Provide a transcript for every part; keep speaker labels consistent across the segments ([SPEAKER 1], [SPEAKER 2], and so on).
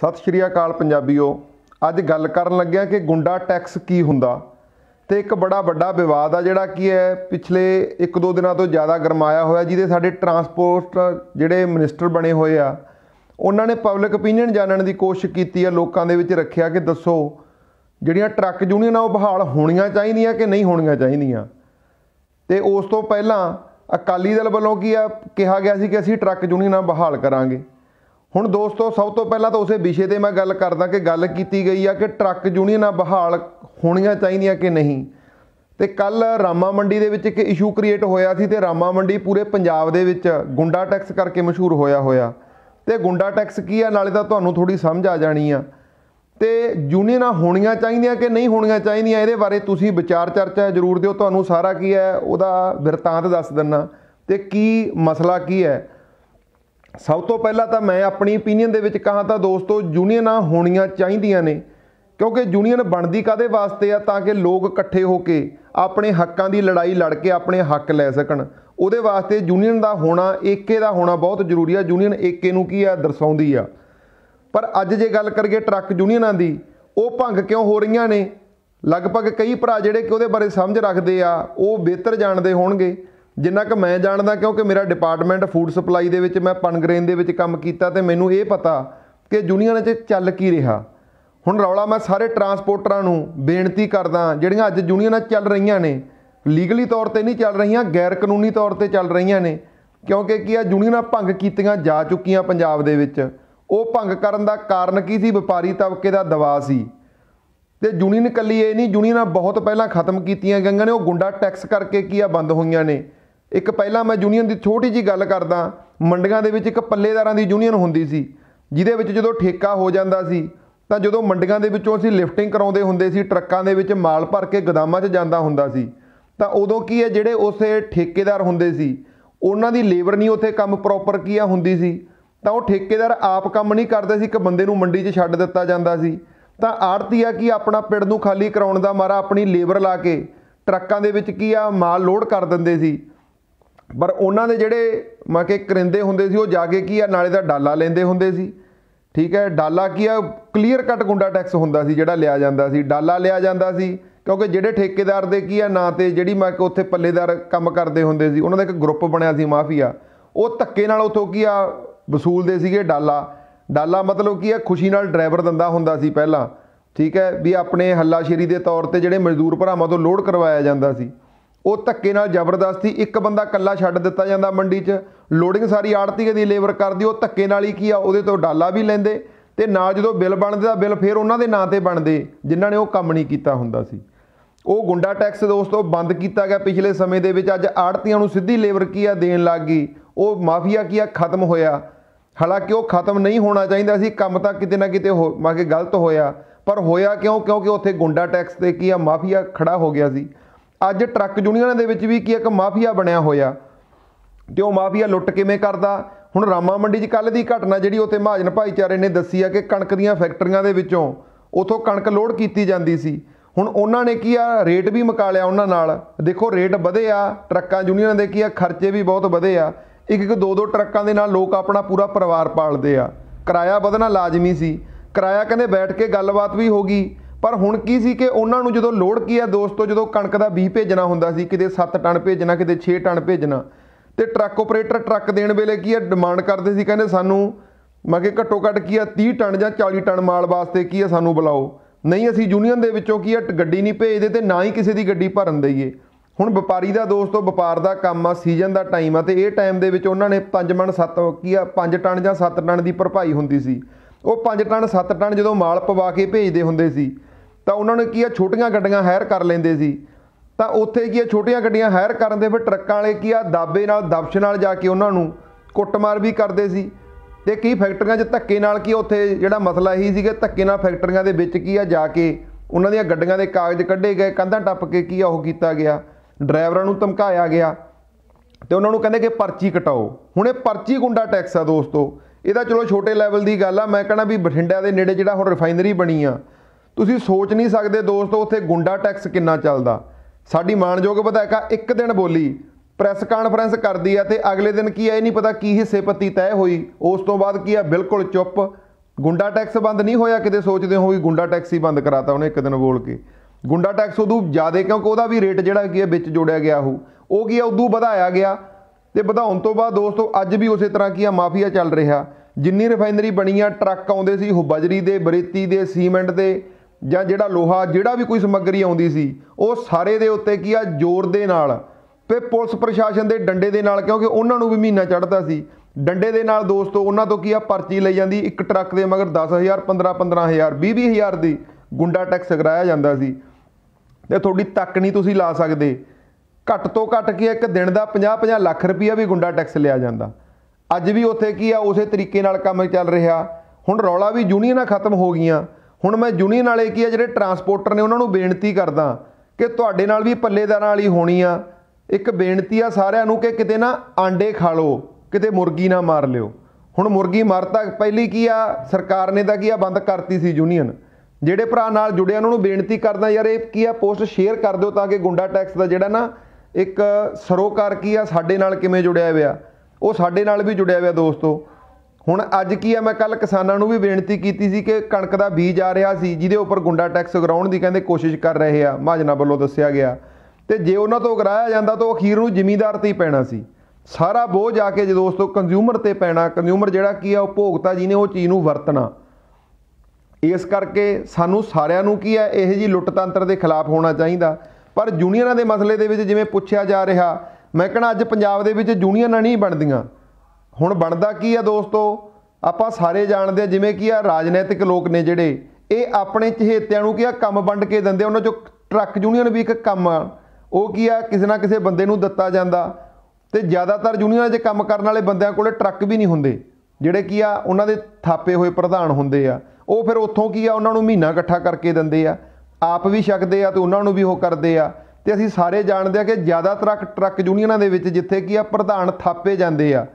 [SPEAKER 1] ਸਤਿ ਸ਼੍ਰੀ ਅਕਾਲ ਪੰਜਾਬੀਓ ਅੱਜ ਗੱਲ ਕਰਨ ਲੱਗਿਆ ਕਿ ਗੁੰਡਾ ਟੈਕਸ ਕੀ ਹੁੰਦਾ ਤੇ ਇੱਕ ਬੜਾ ਵੱਡਾ ਵਿਵਾਦ ਆ ਜਿਹੜਾ ਕੀ ਹੈ ਪਿਛਲੇ 1-2 ਦਿਨਾਂ ਤੋਂ ਜ਼ਿਆਦਾ ਗਰਮਾਇਆ ਹੋਇਆ ਜਿਹਦੇ ਸਾਡੇ ਟਰਾਂਸਪੋਰਟ ਜਿਹੜੇ ਮਿਨਿਸਟਰ ਬਣੇ ਹੋਏ ਆ ਉਹਨਾਂ ਨੇ ਪਬਲਿਕ ਓਪੀਨੀਅਨ ਜਾਣਨ ਦੀ ਕੋਸ਼ਿਸ਼ ਕੀਤੀ ਆ ਲੋਕਾਂ ਦੇ ਵਿੱਚ ਰੱਖਿਆ ਕਿ ਦੱਸੋ ਜਿਹੜੀਆਂ ਟਰੱਕ ਯੂਨੀਅਨ ਆ ਉਹ ਬਹਾਲ ਹੋਣੀਆਂ ਚਾਹੀਦੀਆਂ ਕਿ ਨਹੀਂ ਹੋਣੀਆਂ ਚਾਹੀਦੀਆਂ ਤੇ ਉਸ ਤੋਂ ਪਹਿਲਾਂ ਅਕਾਲੀ ਦਲ ਵੱਲੋਂ ਕੀ ਆ ਕਿਹਾ ਗਿਆ ਸੀ ਕਿ ਅਸੀਂ ਟਰੱਕ ਯੂਨੀਅਨਾਂ ਬਹਾਲ ਕਰਾਂਗੇ ਹੁਣ ਦੋਸਤੋ ਸਭ ਤੋਂ ਪਹਿਲਾਂ ਤਾਂ ਉਸੇ ਵਿਸ਼ੇ ਤੇ ਮੈਂ ਗੱਲ ਕਰਦਾ ਕਿ ਗੱਲ ਕੀਤੀ ਗਈ ਆ ਕਿ ਟਰੱਕ ਯੂਨੀਅਨਾਂ ਬਹਾਲ ਹੋਣੀਆਂ ਚਾਹੀਦੀਆਂ ਕਿ ਨਹੀਂ ਤੇ ਕੱਲ ਰਾਮਾ ਮੰਡੀ ਦੇ ਵਿੱਚ ਇੱਕ ਇਸ਼ੂ ਕ੍ਰੀਏਟ ਹੋਇਆ ਸੀ ਤੇ ਰਾਮਾ ਮੰਡੀ ਪੂਰੇ ਪੰਜਾਬ ਦੇ ਵਿੱਚ ਗੁੰਡਾ ਟੈਕਸ ਕਰਕੇ ਮਸ਼ਹੂਰ ਹੋਇਆ ਹੋਇਆ ਤੇ ਗੁੰਡਾ ਟੈਕਸ ਕੀ ਆ ਨਾਲੇ ਤਾਂ ਤੁਹਾਨੂੰ ਥੋੜੀ ਸਮਝ ਆ ਜਾਣੀ ਆ ਤੇ ਯੂਨੀਅਨਾਂ ਹੋਣੀਆਂ ਚਾਹੀਦੀਆਂ ਕਿ ਨਹੀਂ ਹੋਣੀਆਂ ਚਾਹੀਦੀਆਂ ਇਹਦੇ ਬਾਰੇ ਤੁਸੀਂ ਵਿਚਾਰ ਚਰਚਾ ਜ਼ਰੂਰ ਦਿਓ ਤੁਹਾਨੂੰ ਸਾਰਾ ਕੀ ਹੈ ਉਹਦਾ ਵਿਰਤਾਂਤ ਦੱਸ ਦਿੰਨਾ ਤੇ ਕੀ ਮਸਲਾ ਕੀ ਹੈ ਸਭ ਤੋਂ ਪਹਿਲਾਂ ਤਾਂ ਮੈਂ ਆਪਣੀ opinion ਦੇ ਵਿੱਚ ਕਹਾਂ ਤਾਂ ਦੋਸਤੋ ਯੂਨੀਅਨਾਂ ਹੋਣੀਆਂ ਚਾਹੀਦੀਆਂ ਨੇ ਕਿਉਂਕਿ ਯੂਨੀਅਨ ਬਣਦੀ ਕਾਦੇ ਵਾਸਤੇ ਆ ਤਾਂ ਕਿ ਲੋਕ ਇਕੱਠੇ ਹੋ ਕੇ ਆਪਣੇ ਹੱਕਾਂ ਦੀ ਲੜਾਈ ਲੜ ਕੇ ਆਪਣੇ ਹੱਕ ਲੈ ਸਕਣ ਉਹਦੇ ਵਾਸਤੇ ਯੂਨੀਅਨ ਦਾ ਹੋਣਾ ਏਕੇ ਦਾ ਹੋਣਾ ਬਹੁਤ ਜ਼ਰੂਰੀ ਆ ਯੂਨੀਅਨ ਏਕੇ ਨੂੰ ਕੀ ਆ ਦਰਸਾਉਂਦੀ ਆ ਪਰ ਅੱਜ ਜੇ ਗੱਲ ਕਰੀਏ ਟਰੱਕ ਯੂਨੀਅਨਾਂ ਦੀ ਉਹ ਭੰਗ ਕਿਉਂ ਹੋ ਰਹੀਆਂ ਨੇ ਲਗਭਗ ਕਈ ਭਰਾ ਜਿਹੜੇ ਕਿ ਉਹਦੇ ਬਾਰੇ ਸਮਝ ਰੱਖਦੇ ਆ ਉਹ ਬਿਹਤਰ ਜਾਣਦੇ ਹੋਣਗੇ ਜਿੰਨਾ ਕਿ ਮੈਂ ਜਾਣਦਾ ਕਿਉਂਕਿ ਮੇਰਾ ਡਿਪਾਰਟਮੈਂਟ ਫੂਡ ਸਪਲਾਈ ਦੇ ਵਿੱਚ ਮੈਂ ਪਨਗ੍ਰੇਨ ਦੇ ਵਿੱਚ ਕੰਮ ਕੀਤਾ ਤੇ ਮੈਨੂੰ ਇਹ ਪਤਾ ਕਿ ਦੁਨੀਆ 'ਚ ਚੱਲ ਕੀ ਰਿਹਾ ਹੁਣ ਰੌਲਾ ਮੈਂ ਸਾਰੇ ਟਰਾਂਸਪੋਰਟਰਾਂ ਨੂੰ ਬੇਨਤੀ ਕਰਦਾ ਜਿਹੜੀਆਂ ਅੱਜ ਯੂਨੀਅਨਾਂ ਚੱਲ ਰਹੀਆਂ ਨੇ ਲੀਗਲੀ ਤੌਰ ਤੇ ਨਹੀਂ ਚੱਲ ਰਹੀਆਂ ਗੈਰ ਕਾਨੂੰਨੀ ਤੌਰ ਤੇ ਚੱਲ ਰਹੀਆਂ ਨੇ ਕਿਉਂਕਿ ਕੀ ਆ ਯੂਨੀਅਨਾਂ ਭੰਗ ਕੀਤੀਆਂ ਜਾ ਚੁੱਕੀਆਂ ਪੰਜਾਬ ਦੇ ਵਿੱਚ ਉਹ ਭੰਗ ਕਰਨ ਦਾ ਕਾਰਨ ਕੀ ਸੀ ਵਪਾਰੀ ਤਬਕੇ ਦਾ ਦਬਾਅ ਸੀ ਤੇ ਯੂਨੀਅਨ ਕੱਲੀ ਇਹ ਨਹੀਂ ਯੂਨੀਅਨਾਂ ਬਹੁਤ ਪਹਿਲਾਂ ਖਤਮ ਕੀਤੀਆਂ ਗਈਆਂ ਨੇ ਉਹ ਗੁੰਡਾ ਟੈਕਸ ਕਰਕੇ ਕੀ ਆ ਬੰਦ ਹੋਈਆਂ ਨੇ ਇੱਕ ਪਹਿਲਾਂ ਮੈਂ ਯੂਨੀਅਨ ਦੀ ਛੋਟੀ ਜੀ ਗੱਲ ਕਰਦਾ ਮੰਡੀਆਂ ਦੇ ਵਿੱਚ ਇੱਕ ਪੱਲੇਦਾਰਾਂ ਦੀ ਯੂਨੀਅਨ ਹੁੰਦੀ ਸੀ ਜਿਹਦੇ ਵਿੱਚ ਜਦੋਂ ਠੇਕਾ ਹੋ ਜਾਂਦਾ ਸੀ ਤਾਂ ਜਦੋਂ ਮੰਡੀਆਂ ਦੇ ਵਿੱਚੋਂ ਅਸੀਂ ਲਿਫਟਿੰਗ ਕਰਾਉਂਦੇ ਹੁੰਦੇ ਸੀ ਟਰੱਕਾਂ ਦੇ ਵਿੱਚ ਮਾਲ ਭਰ ਕੇ ਗੋਦਾਮਾਂ 'ਚ ਜਾਂਦਾ ਹੁੰਦਾ ਸੀ ਤਾਂ ਉਦੋਂ ਕੀ ਹੈ ਜਿਹੜੇ ਉਸੇ ਠੇਕੇਦਾਰ ਹੁੰਦੇ ਸੀ ਉਹਨਾਂ ਦੀ ਲੇਬਰ ਨਹੀਂ ਉੱਥੇ ਕੰਮ ਪ੍ਰੋਪਰ ਕੀ ਆ ਹੁੰਦੀ ਸੀ ਤਾਂ ਉਹ ਠੇਕੇਦਾਰ ਆਪ ਕੰਮ ਨਹੀਂ ਕਰਦੇ ਸੀ ਇੱਕ ਬੰਦੇ ਨੂੰ ਮੰਡੀ 'ਚ ਛੱਡ ਦਿੱਤਾ ਜਾਂਦਾ ਸੀ ਤਾਂ ਆੜਤੀਆ ਕੀ ਆਪਣਾ ਪਿੰਡ ਨੂੰ ਖਾਲੀ ਕਰਾਉਣ ਦਾ ਮਾਰਾ ਆਪਣੀ ਲੇਬਰ ਲਾ ਕੇ ਟਰੱਕਾਂ ਦੇ ਵਿੱਚ ਕੀ ਆ ਮਾਲ ਲੋਡ ਕਰ ਦਿੰਦੇ ਸੀ ਪਰ ਉਹਨਾਂ ਦੇ ਜਿਹੜੇ ਮਾ ਕਿ ਕਰਿੰਦੇ ਹੁੰਦੇ ਸੀ ਉਹ ਜਾ ਕੇ ਕੀ ਆ ਨਾਲੇ ਦਾ ਡਾਲਾ ਲੈਂਦੇ ਹੁੰਦੇ ਸੀ ਠੀਕ ਹੈ ਡਾਲਾ ਕੀ ਆ ਕਲੀਅਰ ਕੱਟ ਗੁੰਡਾ ਟੈਕਸ ਹੁੰਦਾ ਸੀ ਜਿਹੜਾ ਲਿਆ ਜਾਂਦਾ ਸੀ ਡਾਲਾ ਲਿਆ ਜਾਂਦਾ ਸੀ ਕਿਉਂਕਿ ਜਿਹੜੇ ਠੇਕੇਦਾਰ ਦੇ ਕੀ ਆ ਨਾਂ ਤੇ ਜਿਹੜੀ ਮਾ ਕਿ ਉੱਥੇ ਪੱਲੇਦਾਰ ਕੰਮ ਕਰਦੇ ਹੁੰਦੇ ਸੀ ਉਹਨਾਂ ਦਾ ਇੱਕ ਗਰੁੱਪ ਬਣਿਆ ਸੀ ਮਾਫੀਆ ਉਹ ਧੱਕੇ ਨਾਲ ਉਥੋਂ ਕੀ ਆ ਵਸੂਲਦੇ ਸੀਗੇ ਡਾਲਾ ਡਾਲਾ ਮਤਲਬ ਕੀ ਆ ਖੁਸ਼ੀ ਨਾਲ ਡਰਾਈਵਰ ਦਿੰਦਾ ਹੁੰਦਾ ਸੀ ਪਹਿਲਾਂ ਠੀਕ ਹੈ ਵੀ ਆਪਣੇ ਹੱਲਾਸ਼ੇਰੀ ਦੇ ਤੌਰ ਤੇ ਜਿਹੜੇ ਮਜ਼ਦੂਰ ਭਰਾਵਾਂ ਤੋਂ ਲੋਡ ਕਰਵਾਇਆ ਜਾਂਦਾ ਸੀ ਉਹ ਧੱਕੇ ਨਾਲ ਜ਼ਬਰਦਸਤੀ ਇੱਕ ਬੰਦਾ ਕੱਲਾ ਛੱਡ ਦਿੱਤਾ ਜਾਂਦਾ ਮੰਡੀ 'ਚ ਲੋਡਿੰਗ ਸਾਰੀ ਆੜਤੀਏ ਦੀ ਲੇਬਰ ਕਰਦੀ ਉਹ ਧੱਕੇ ਨਾਲ ਹੀ ਕੀ ਆ ਉਹਦੇ ਤੋਂ ਡਾਲਾ ਵੀ ਲੈਂਦੇ ਤੇ ਨਾਲ ਜਦੋਂ ਬਿੱਲ ਬਣਦੇ ਦਾ ਬਿੱਲ ਫੇਰ ਉਹਨਾਂ ਦੇ ਨਾਂ ਤੇ ਬਣਦੇ ਜਿਨ੍ਹਾਂ ਨੇ ਉਹ ਕੰਮ ਨਹੀਂ ਕੀਤਾ ਹੁੰਦਾ ਸੀ ਉਹ ਗੁੰਡਾ ਟੈਕਸ ਦੋਸਤੋ ਬੰਦ ਕੀਤਾ ਗਿਆ ਪਿਛਲੇ ਸਮੇਂ ਦੇ ਵਿੱਚ ਅੱਜ ਆੜਤੀਆਂ ਨੂੰ ਸਿੱਧੀ ਲੇਬਰ ਕੀ ਆ ਦੇਣ ਲੱਗ ਗਈ ਉਹ ਮਾਫੀਆ ਕੀ ਆ ਖਤਮ ਹੋਇਆ ਹਾਲਾਂਕਿ ਉਹ ਖਤਮ ਨਹੀਂ ਹੋਣਾ ਚਾਹੀਦਾ ਸੀ ਕੰਮ ਤਾਂ ਕਿਤੇ ਨਾ ਕਿਤੇ ਹੋ ਮਾਕੇ ਗਲਤ ਹੋਇਆ ਪਰ ਹੋਇਆ ਕਿਉਂ ਕਿਉਂਕਿ ਉੱਥੇ ਗੁੰਡਾ ਟੈਕਸ ਤੇ ਕੀ ਆ ਮਾਫੀਆ ਖੜਾ ਹੋ ਗਿਆ ਸੀ ਅੱਜ ਟਰੱਕ ਯੂਨੀਅਨਾਂ ਦੇ ਵਿੱਚ ਵੀ ਕੀ ਇੱਕ ਮਾਫੀਆ ਬਣਿਆ ਹੋਇਆ ਤੇ ਉਹ ਮਾਫੀਆ ਲੁੱਟ ਕਿਵੇਂ ਕਰਦਾ ਹੁਣ ਰਾਮਾ ਮੰਡੀ 'ਚ ਕੱਲ ਦੀ ਘਟਨਾ ਜਿਹੜੀ ਉੱਥੇ ਮਹਾਜਨ ਭਾਈਚਾਰੇ ਨੇ ਦੱਸੀ ਆ ਕਿ ਕਣਕ ਦੀਆਂ ਫੈਕਟਰੀਆਂ ਦੇ ਵਿੱਚੋਂ ਉਥੋਂ ਕਣਕ ਲੋਡ ਕੀਤੀ ਜਾਂਦੀ ਸੀ ਹੁਣ ਉਹਨਾਂ ਨੇ ਕੀ ਆ ਰੇਟ ਵੀ ਮਕਾ ਲਿਆ ਉਹਨਾਂ ਨਾਲ ਦੇਖੋ ਰੇਟ ਵਧੇ ਆ ਟਰੱਕਾਂ ਯੂਨੀਅਨਾਂ ਦੇ ਕੀ ਆ ਖਰਚੇ ਵੀ ਬਹੁਤ ਵਧੇ ਆ ਇੱਕ ਇੱਕ ਦੋ ਦੋ ਟਰੱਕਾਂ ਦੇ ਨਾਲ ਲੋਕ ਆਪਣਾ ਪੂਰਾ ਪਰਿਵਾਰ ਪਾਲਦੇ ਆ ਕਿਰਾਇਆ ਵਧਣਾ ਲਾਜ਼ਮੀ ਸੀ ਕਿਰਾਇਆ ਕਹਿੰਦੇ ਬੈਠ ਕੇ ਗੱਲਬਾਤ ਵੀ ਹੋ ਗਈ ਪਰ ਹੁਣ ਕੀ ਸੀ ਕਿ ਉਹਨਾਂ ਨੂੰ ਜਦੋਂ ਲੋਡ ਕੀ ਆ ਦੋਸਤੋ ਜਦੋਂ ਕਣਕ ਦਾ ਬੀਜ ਭੇਜਣਾ ਹੁੰਦਾ ਸੀ ਕਿਤੇ 7 ਟਨ ਭੇਜਣਾ ਕਿਤੇ 6 ਟਨ ਭੇਜਣਾ ਤੇ ਟਰੱਕ ਆਪਰੇਟਰ ਟਰੱਕ ਦੇਣ ਵੇਲੇ ਕੀ ਆ ਡਿਮਾਂਡ ਕਰਦੇ ਸੀ ਕਹਿੰਦੇ ਸਾਨੂੰ ਮੈਂ ਕਿ ਘੱਟੋ ਘੱਟ ਕੀ ਆ 30 ਟਨ ਜਾਂ 40 ਟਨ ਮਾਲ ਵਾਸਤੇ ਕੀ ਆ ਸਾਨੂੰ ਬੁਲਾਓ ਨਹੀਂ ਅਸੀਂ ਯੂਨੀਅਨ ਦੇ ਵਿੱਚੋਂ ਕੀ ਆ ਗੱਡੀ ਨਹੀਂ ਭੇਜਦੇ ਤੇ ਨਾ ਹੀ ਕਿਸੇ ਦੀ ਗੱਡੀ ਭਰਨ ਦਈਏ ਹੁਣ ਵਪਾਰੀ ਦਾ ਦੋਸਤੋ ਵਪਾਰ ਦਾ ਕੰਮ ਆ ਸੀਜ਼ਨ ਦਾ ਟਾਈਮ ਆ ਤੇ ਇਹ ਟਾਈਮ ਦੇ ਵਿੱਚ ਉਹਨਾਂ ਨੇ 5 ਮਣ 7 ਕੀ ਆ 5 ਟਨ ਜਾਂ 7 ਟਨ ਦੀ ਭਰਪਾਈ ਹੁੰਦੀ ਸੀ ਉਹ 5 ਟਨ 7 ਟਨ ਜਦੋਂ ਮਾਲ ਪਵਾ ਕੇ ਭੇਜਦੇ ਹੁੰਦੇ ਸੀ ਤਾਂ ਉਹਨਾਂ ਨੇ ਕੀ ਆ ਛੋਟੀਆਂ ਗੱਡੀਆਂ ਹਾਇਰ ਕਰ ਲੈਂਦੇ ਸੀ ਤਾਂ ਉੱਥੇ ਕੀ ਆ ਛੋਟੀਆਂ ਗੱਡੀਆਂ ਹਾਇਰ ਕਰਨ ਦੇ ਫਿਰ ਟਰੱਕਾਂ ਵਾਲੇ ਕੀ ਆ ਦਾਬੇ ਨਾਲ ਦਬਸ਼ ਨਾਲ ਜਾ ਕੇ ਉਹਨਾਂ ਨੂੰ ਕੁੱਟਮਾਰ ਵੀ ਕਰਦੇ ਸੀ ਤੇ ਕਈ ਫੈਕਟਰੀਆਂ 'ਚ ਧੱਕੇ ਨਾਲ ਕੀ ਉੱਥੇ ਜਿਹੜਾ ਮਸਲਾ ਇਹੀ ਸੀਗਾ ਧੱਕੇ ਨਾਲ ਫੈਕਟਰੀਆਂ ਦੇ ਵਿੱਚ ਕੀ ਆ ਜਾ ਕੇ ਉਹਨਾਂ ਦੀਆਂ ਗੱਡੀਆਂ ਦੇ ਕਾਗਜ਼ ਕੱਢੇ ਗਏ ਕੰਧਾਂ ਟੱਪ ਕੇ ਕੀ ਆ ਉਹ ਕੀਤਾ ਗਿਆ ਡਰਾਈਵਰਾਂ ਨੂੰ ਧਮਕਾਇਆ ਗਿਆ ਤੇ ਉਹਨਾਂ ਨੂੰ ਕਹਿੰਦੇ ਕਿ ਪਰਚੀ ਕਟਾਓ ਹੁਣ ਇਹ ਪਰਚੀ ਗੁੰਡਾ ਟੈਕਸ ਆ ਦੋਸਤੋ ਇਹਦਾ ਚਲੋ ਛੋਟੇ ਲੈਵਲ ਦੀ ਗੱਲ ਆ ਮੈਂ ਕਹਣਾ ਵੀ ਬਠਿੰਡਾ ਦੇ ਨੇੜੇ ਜਿਹੜਾ ਹੁਣ ਰਿਫਾਈਨਰੀ ਬਣੀ ਆ ਤੁਸੀਂ ਸੋਚ ਨਹੀਂ ਸਕਦੇ ਦੋਸਤੋ ਉੱਥੇ ਗੁੰਡਾ ਟੈਕਸ ਕਿੰਨਾ ਚੱਲਦਾ ਸਾਡੀ ਮਾਨਯੋਗ ਵਿਧਾਇਕਾ ਇੱਕ ਦਿਨ ਬੋਲੀ ਪ੍ਰੈਸ ਕਾਨਫਰੰਸ ਕਰਦੀ ਆ ਤੇ ਅਗਲੇ ਦਿਨ ਕੀ ਆ ਇਹ ਨਹੀਂ ਪਤਾ ਕੀ ਹਿੱਸੇਪੱਤੀ ਤੈਅ ਹੋਈ ਉਸ ਤੋਂ ਬਾਅਦ ਕੀ ਆ ਬਿਲਕੁਲ ਚੁੱਪ ਗੁੰਡਾ ਟੈਕਸ ਬੰਦ ਨਹੀਂ ਹੋਇਆ ਕਿਤੇ ਸੋਚਦੇ ਹੋ ਵੀ ਗੁੰਡਾ ਟੈਕਸ ਹੀ ਬੰਦ ਕਰਾਤਾ ਉਹਨੇ ਇੱਕ ਦਿਨ ਬੋਲ ਕੇ ਗੁੰਡਾ ਟੈਕਸ ਉਦੋਂ ਜ਼ਿਆਦਾ ਕਿਉਂਕਿ ਉਹਦਾ ਵੀ ਰੇਟ ਜਿਹੜਾ ਕੀ ਆ ਵਿੱਚ ਜੋੜਿਆ ਗਿਆ ਉਹ ਉਹ ਕੀ ਆ ਉਦੋਂ ਵਧਾਇਆ ਗਿਆ ਤੇ ਵਧਾਉਣ ਤੋਂ ਬਾਅਦ ਦੋਸਤੋ ਅੱਜ ਵੀ ਉਸੇ ਤਰ੍ਹਾਂ ਕੀ ਆ ਮਾਫੀਆ ਚੱਲ ਰਿਹਾ ਜਿੰਨੀ ਰਿਫਾਈਨਰੀ ਬਣੀ ਆ ਟਰੱਕ ਆਉਂਦੇ ਸੀ ਉਹ ਬਜਰੀ ਦੇ ਬਰੇਤੀ ਦੇ ਸੀਮੈਂਟ ਦੇ ਜਾਂ ਜਿਹੜਾ ਲੋਹਾ ਜਿਹੜਾ ਵੀ ਕੋਈ ਸਮੱਗਰੀ ਆਉਂਦੀ ਸੀ ਉਹ ਸਾਰੇ ਦੇ ਉੱਤੇ ਕੀ ਆ ਜ਼ੋਰ ਦੇ ਨਾਲ ਤੇ ਪੁਲਿਸ ਪ੍ਰਸ਼ਾਸਨ ਦੇ ਡੰਡੇ ਦੇ ਨਾਲ ਕਿਉਂਕਿ ਉਹਨਾਂ ਨੂੰ ਵੀ ਮਹੀਨਾ ਚੜਦਾ ਸੀ ਡੰਡੇ ਦੇ ਨਾਲ ਦੋਸਤੋ ਉਹਨਾਂ ਤੋਂ ਕੀ ਆ ਪਰਚੀ ਲਈ ਜਾਂਦੀ ਇੱਕ ਟਰੱਕ ਦੇ ਮਗਰ 10000 15 15000 20 20000 ਦੀ ਗੁੰਡਾ ਟੈਕਸ ਕਰਾਇਆ ਜਾਂਦਾ ਸੀ ਤੇ ਤੁਹਾਡੀ ਤੱਕ ਨਹੀਂ ਤੁਸੀਂ ਲਾ ਸਕਦੇ ਘੱਟ ਤੋਂ ਘੱਟ ਕੀ ਇੱਕ ਦਿਨ ਦਾ 50 50 ਲੱਖ ਰੁਪਈਆ ਵੀ ਗੁੰਡਾ ਟੈਕਸ ਲਿਆ ਜਾਂਦਾ ਅੱਜ ਵੀ ਉੱਥੇ ਕੀ ਆ ਉਸੇ ਤਰੀਕੇ ਨਾਲ ਕੰਮ ਚੱਲ ਰਿਹਾ ਹੁਣ ਰੌਲਾ ਵੀ ਯੂਨੀਅਨਾਂ ਖਤਮ ਹੋ ਗਈਆਂ ਹੁਣ ਮੈਂ ਯੂਨੀਅਨ ਵਾਲੇ ਕੀ ਆ ਜਿਹੜੇ ਟਰਾਂਸਪੋਰਟਰ ਨੇ ਉਹਨਾਂ ਨੂੰ ਬੇਨਤੀ ਕਰਦਾ ਕਿ ਤੁਹਾਡੇ ਨਾਲ ਵੀ ਪੱਲੇਦਾਰਾਂ ਵਾਲੀ ਹੋਣੀ ਆ ਇੱਕ ਬੇਨਤੀ ਆ ਸਾਰਿਆਂ ਨੂੰ ਕਿ ਕਿਤੇ ਨਾ ਆਂਡੇ ਖਾ ਲਓ ਕਿਤੇ ਮੁਰਗੀ ਨਾ ਮਾਰ ਲਿਓ ਹੁਣ ਮੁਰਗੀ ਮਰਤਾ ਪਹਿਲੀ ਕੀ ਆ ਸਰਕਾਰ ਨੇ ਤਾਂ ਕੀ ਆ ਬੰਦ ਕਰਤੀ ਸੀ ਯੂਨੀਅਨ ਜਿਹੜੇ ਭਰਾ ਨਾਲ ਜੁੜਿਆ ਉਹਨਾਂ ਨੂੰ ਬੇਨਤੀ ਕਰਦਾ ਯਾਰ ਇਹ ਕੀ ਆ ਪੋਸਟ ਸ਼ੇਅਰ ਕਰ ਦਿਓ ਤਾਂ ਕਿ ਗੁੰਡਾ ਟੈਕਸ ਦਾ ਜਿਹੜਾ ਨਾ ਇੱਕ ਸਰੋਕਾਰ ਕੀ ਆ ਸਾਡੇ ਨਾਲ ਕਿਵੇਂ ਜੁੜਿਆ ਹੋਇਆ ਉਹ ਸਾਡੇ ਨਾਲ ਵੀ ਜੁੜਿਆ ਹੋਇਆ ਦੋਸਤੋ ਹੁਣ ਅੱਜ ਕੀ ਆ ਮੈਂ ਕੱਲ ਕਿਸਾਨਾਂ ਨੂੰ ਵੀ ਬੇਨਤੀ ਕੀਤੀ ਸੀ ਕਿ ਕਣਕ ਦਾ ਬੀਜ ਆ ਰਿਹਾ ਸੀ ਜਿਹਦੇ ਉੱਪਰ ਗੁੰਡਾ ਟੈਕਸ ਗਰਾਉਣ ਦੀ ਕਹਿੰਦੇ ਕੋਸ਼ਿਸ਼ ਕਰ ਰਹੇ ਆ ਮਾਜਨਾ ਵੱਲੋਂ ਦੱਸਿਆ ਗਿਆ ਤੇ ਜੇ ਉਹਨਾਂ ਤੋਂ ਗਰਾਇਆ ਜਾਂਦਾ ਤਾਂ ਅਖੀਰ ਨੂੰ ਜ਼ਿਮੀਂਦਾਰ ਤੇ ਹੀ ਪੈਣਾ ਸੀ ਸਾਰਾ ਬੋਝ ਆ ਕੇ ਜੇ ਦੋਸਤੋ ਕੰਜ਼ਿਊਮਰ ਤੇ ਪੈਣਾ ਕੰਜ਼ਿਊਮਰ ਜਿਹੜਾ ਕੀ ਆ ਉਪਭੋਗਤਾ ਜੀ ਨੇ ਉਹ ਚੀਜ਼ ਨੂੰ ਵਰਤਣਾ ਇਸ ਕਰਕੇ ਸਾਨੂੰ ਸਾਰਿਆਂ ਨੂੰ ਕੀ ਹੈ ਇਹ ਜੀ ਲੁੱਟਤੰਤਰ ਦੇ ਖਿਲਾਫ ਹੋਣਾ ਚਾਹੀਦਾ ਪਰ ਜੂਨੀਅਰਾਂ ਦੇ ਮਸਲੇ ਦੇ ਵਿੱਚ ਜਿਵੇਂ ਪੁੱਛਿਆ ਜਾ ਰਿਹਾ ਮੈਂ ਕਹਣਾ ਅੱਜ ਪੰਜਾਬ ਦੇ ਵਿੱਚ ਜੂਨੀਅਰਾਂ ਨਹੀਂ ਬਣਦੀਆਂ ਹੁਣ ਬਣਦਾ ਕੀ ਆ ਦੋਸਤੋ ਆਪਾਂ ਸਾਰੇ ਜਾਣਦੇ ਆ ਜਿਵੇਂ ਕਿ ਆ ਰਾਜਨੀਤਿਕ ਲੋਕ ਨੇ ਜਿਹੜੇ ਇਹ ਆਪਣੇ ਚਹੇਤਿਆਂ ਨੂੰ ਕੀ ਆ ਕੰਮ ਵੰਡ ਕੇ ਦਿੰਦੇ ਉਹਨਾਂ ਚੋਂ ਟਰੱਕ ਯੂਨੀਅਨ ਵੀ ਇੱਕ ਕੰਮ ਉਹ ਕੀ ਆ ਕਿਸੇ ਨਾ ਕਿਸੇ ਬੰਦੇ ਨੂੰ ਦਿੱਤਾ ਜਾਂਦਾ ਤੇ ਜ਼ਿਆਦਾਤਰ ਯੂਨੀਅਨਾਂ 'ਚ ਕੰਮ ਕਰਨ ਵਾਲੇ ਬੰਦਿਆਂ ਕੋਲੇ ਟਰੱਕ ਵੀ ਨਹੀਂ ਹੁੰਦੇ ਜਿਹੜੇ ਕੀ ਆ ਉਹਨਾਂ ਦੇ ਥਾਪੇ ਹੋਏ ਪ੍ਰਧਾਨ ਹੁੰਦੇ ਆ ਉਹ ਫਿਰ ਉੱਥੋਂ ਕੀ ਆ ਉਹਨਾਂ ਨੂੰ ਮਹੀਨਾ ਇਕੱਠਾ ਕਰਕੇ ਦਿੰਦੇ ਆ ਆਪ ਵੀ ਛਕਦੇ ਆ ਤੇ ਉਹਨਾਂ ਨੂੰ ਵੀ ਉਹ ਕਰਦੇ ਆ ਤੇ ਅਸੀਂ ਸਾਰੇ ਜਾਣਦੇ ਆ ਕਿ ਜ਼ਿਆਦਾ ਟਰੱਕ ਟਰੱਕ ਯੂਨੀਅਨਾਂ ਦੇ ਵਿੱਚ ਜਿੱਥੇ ਕੀ ਆ ਪ੍ਰਧਾਨ ਥਾਪੇ ਜਾਂਦੇ ਆ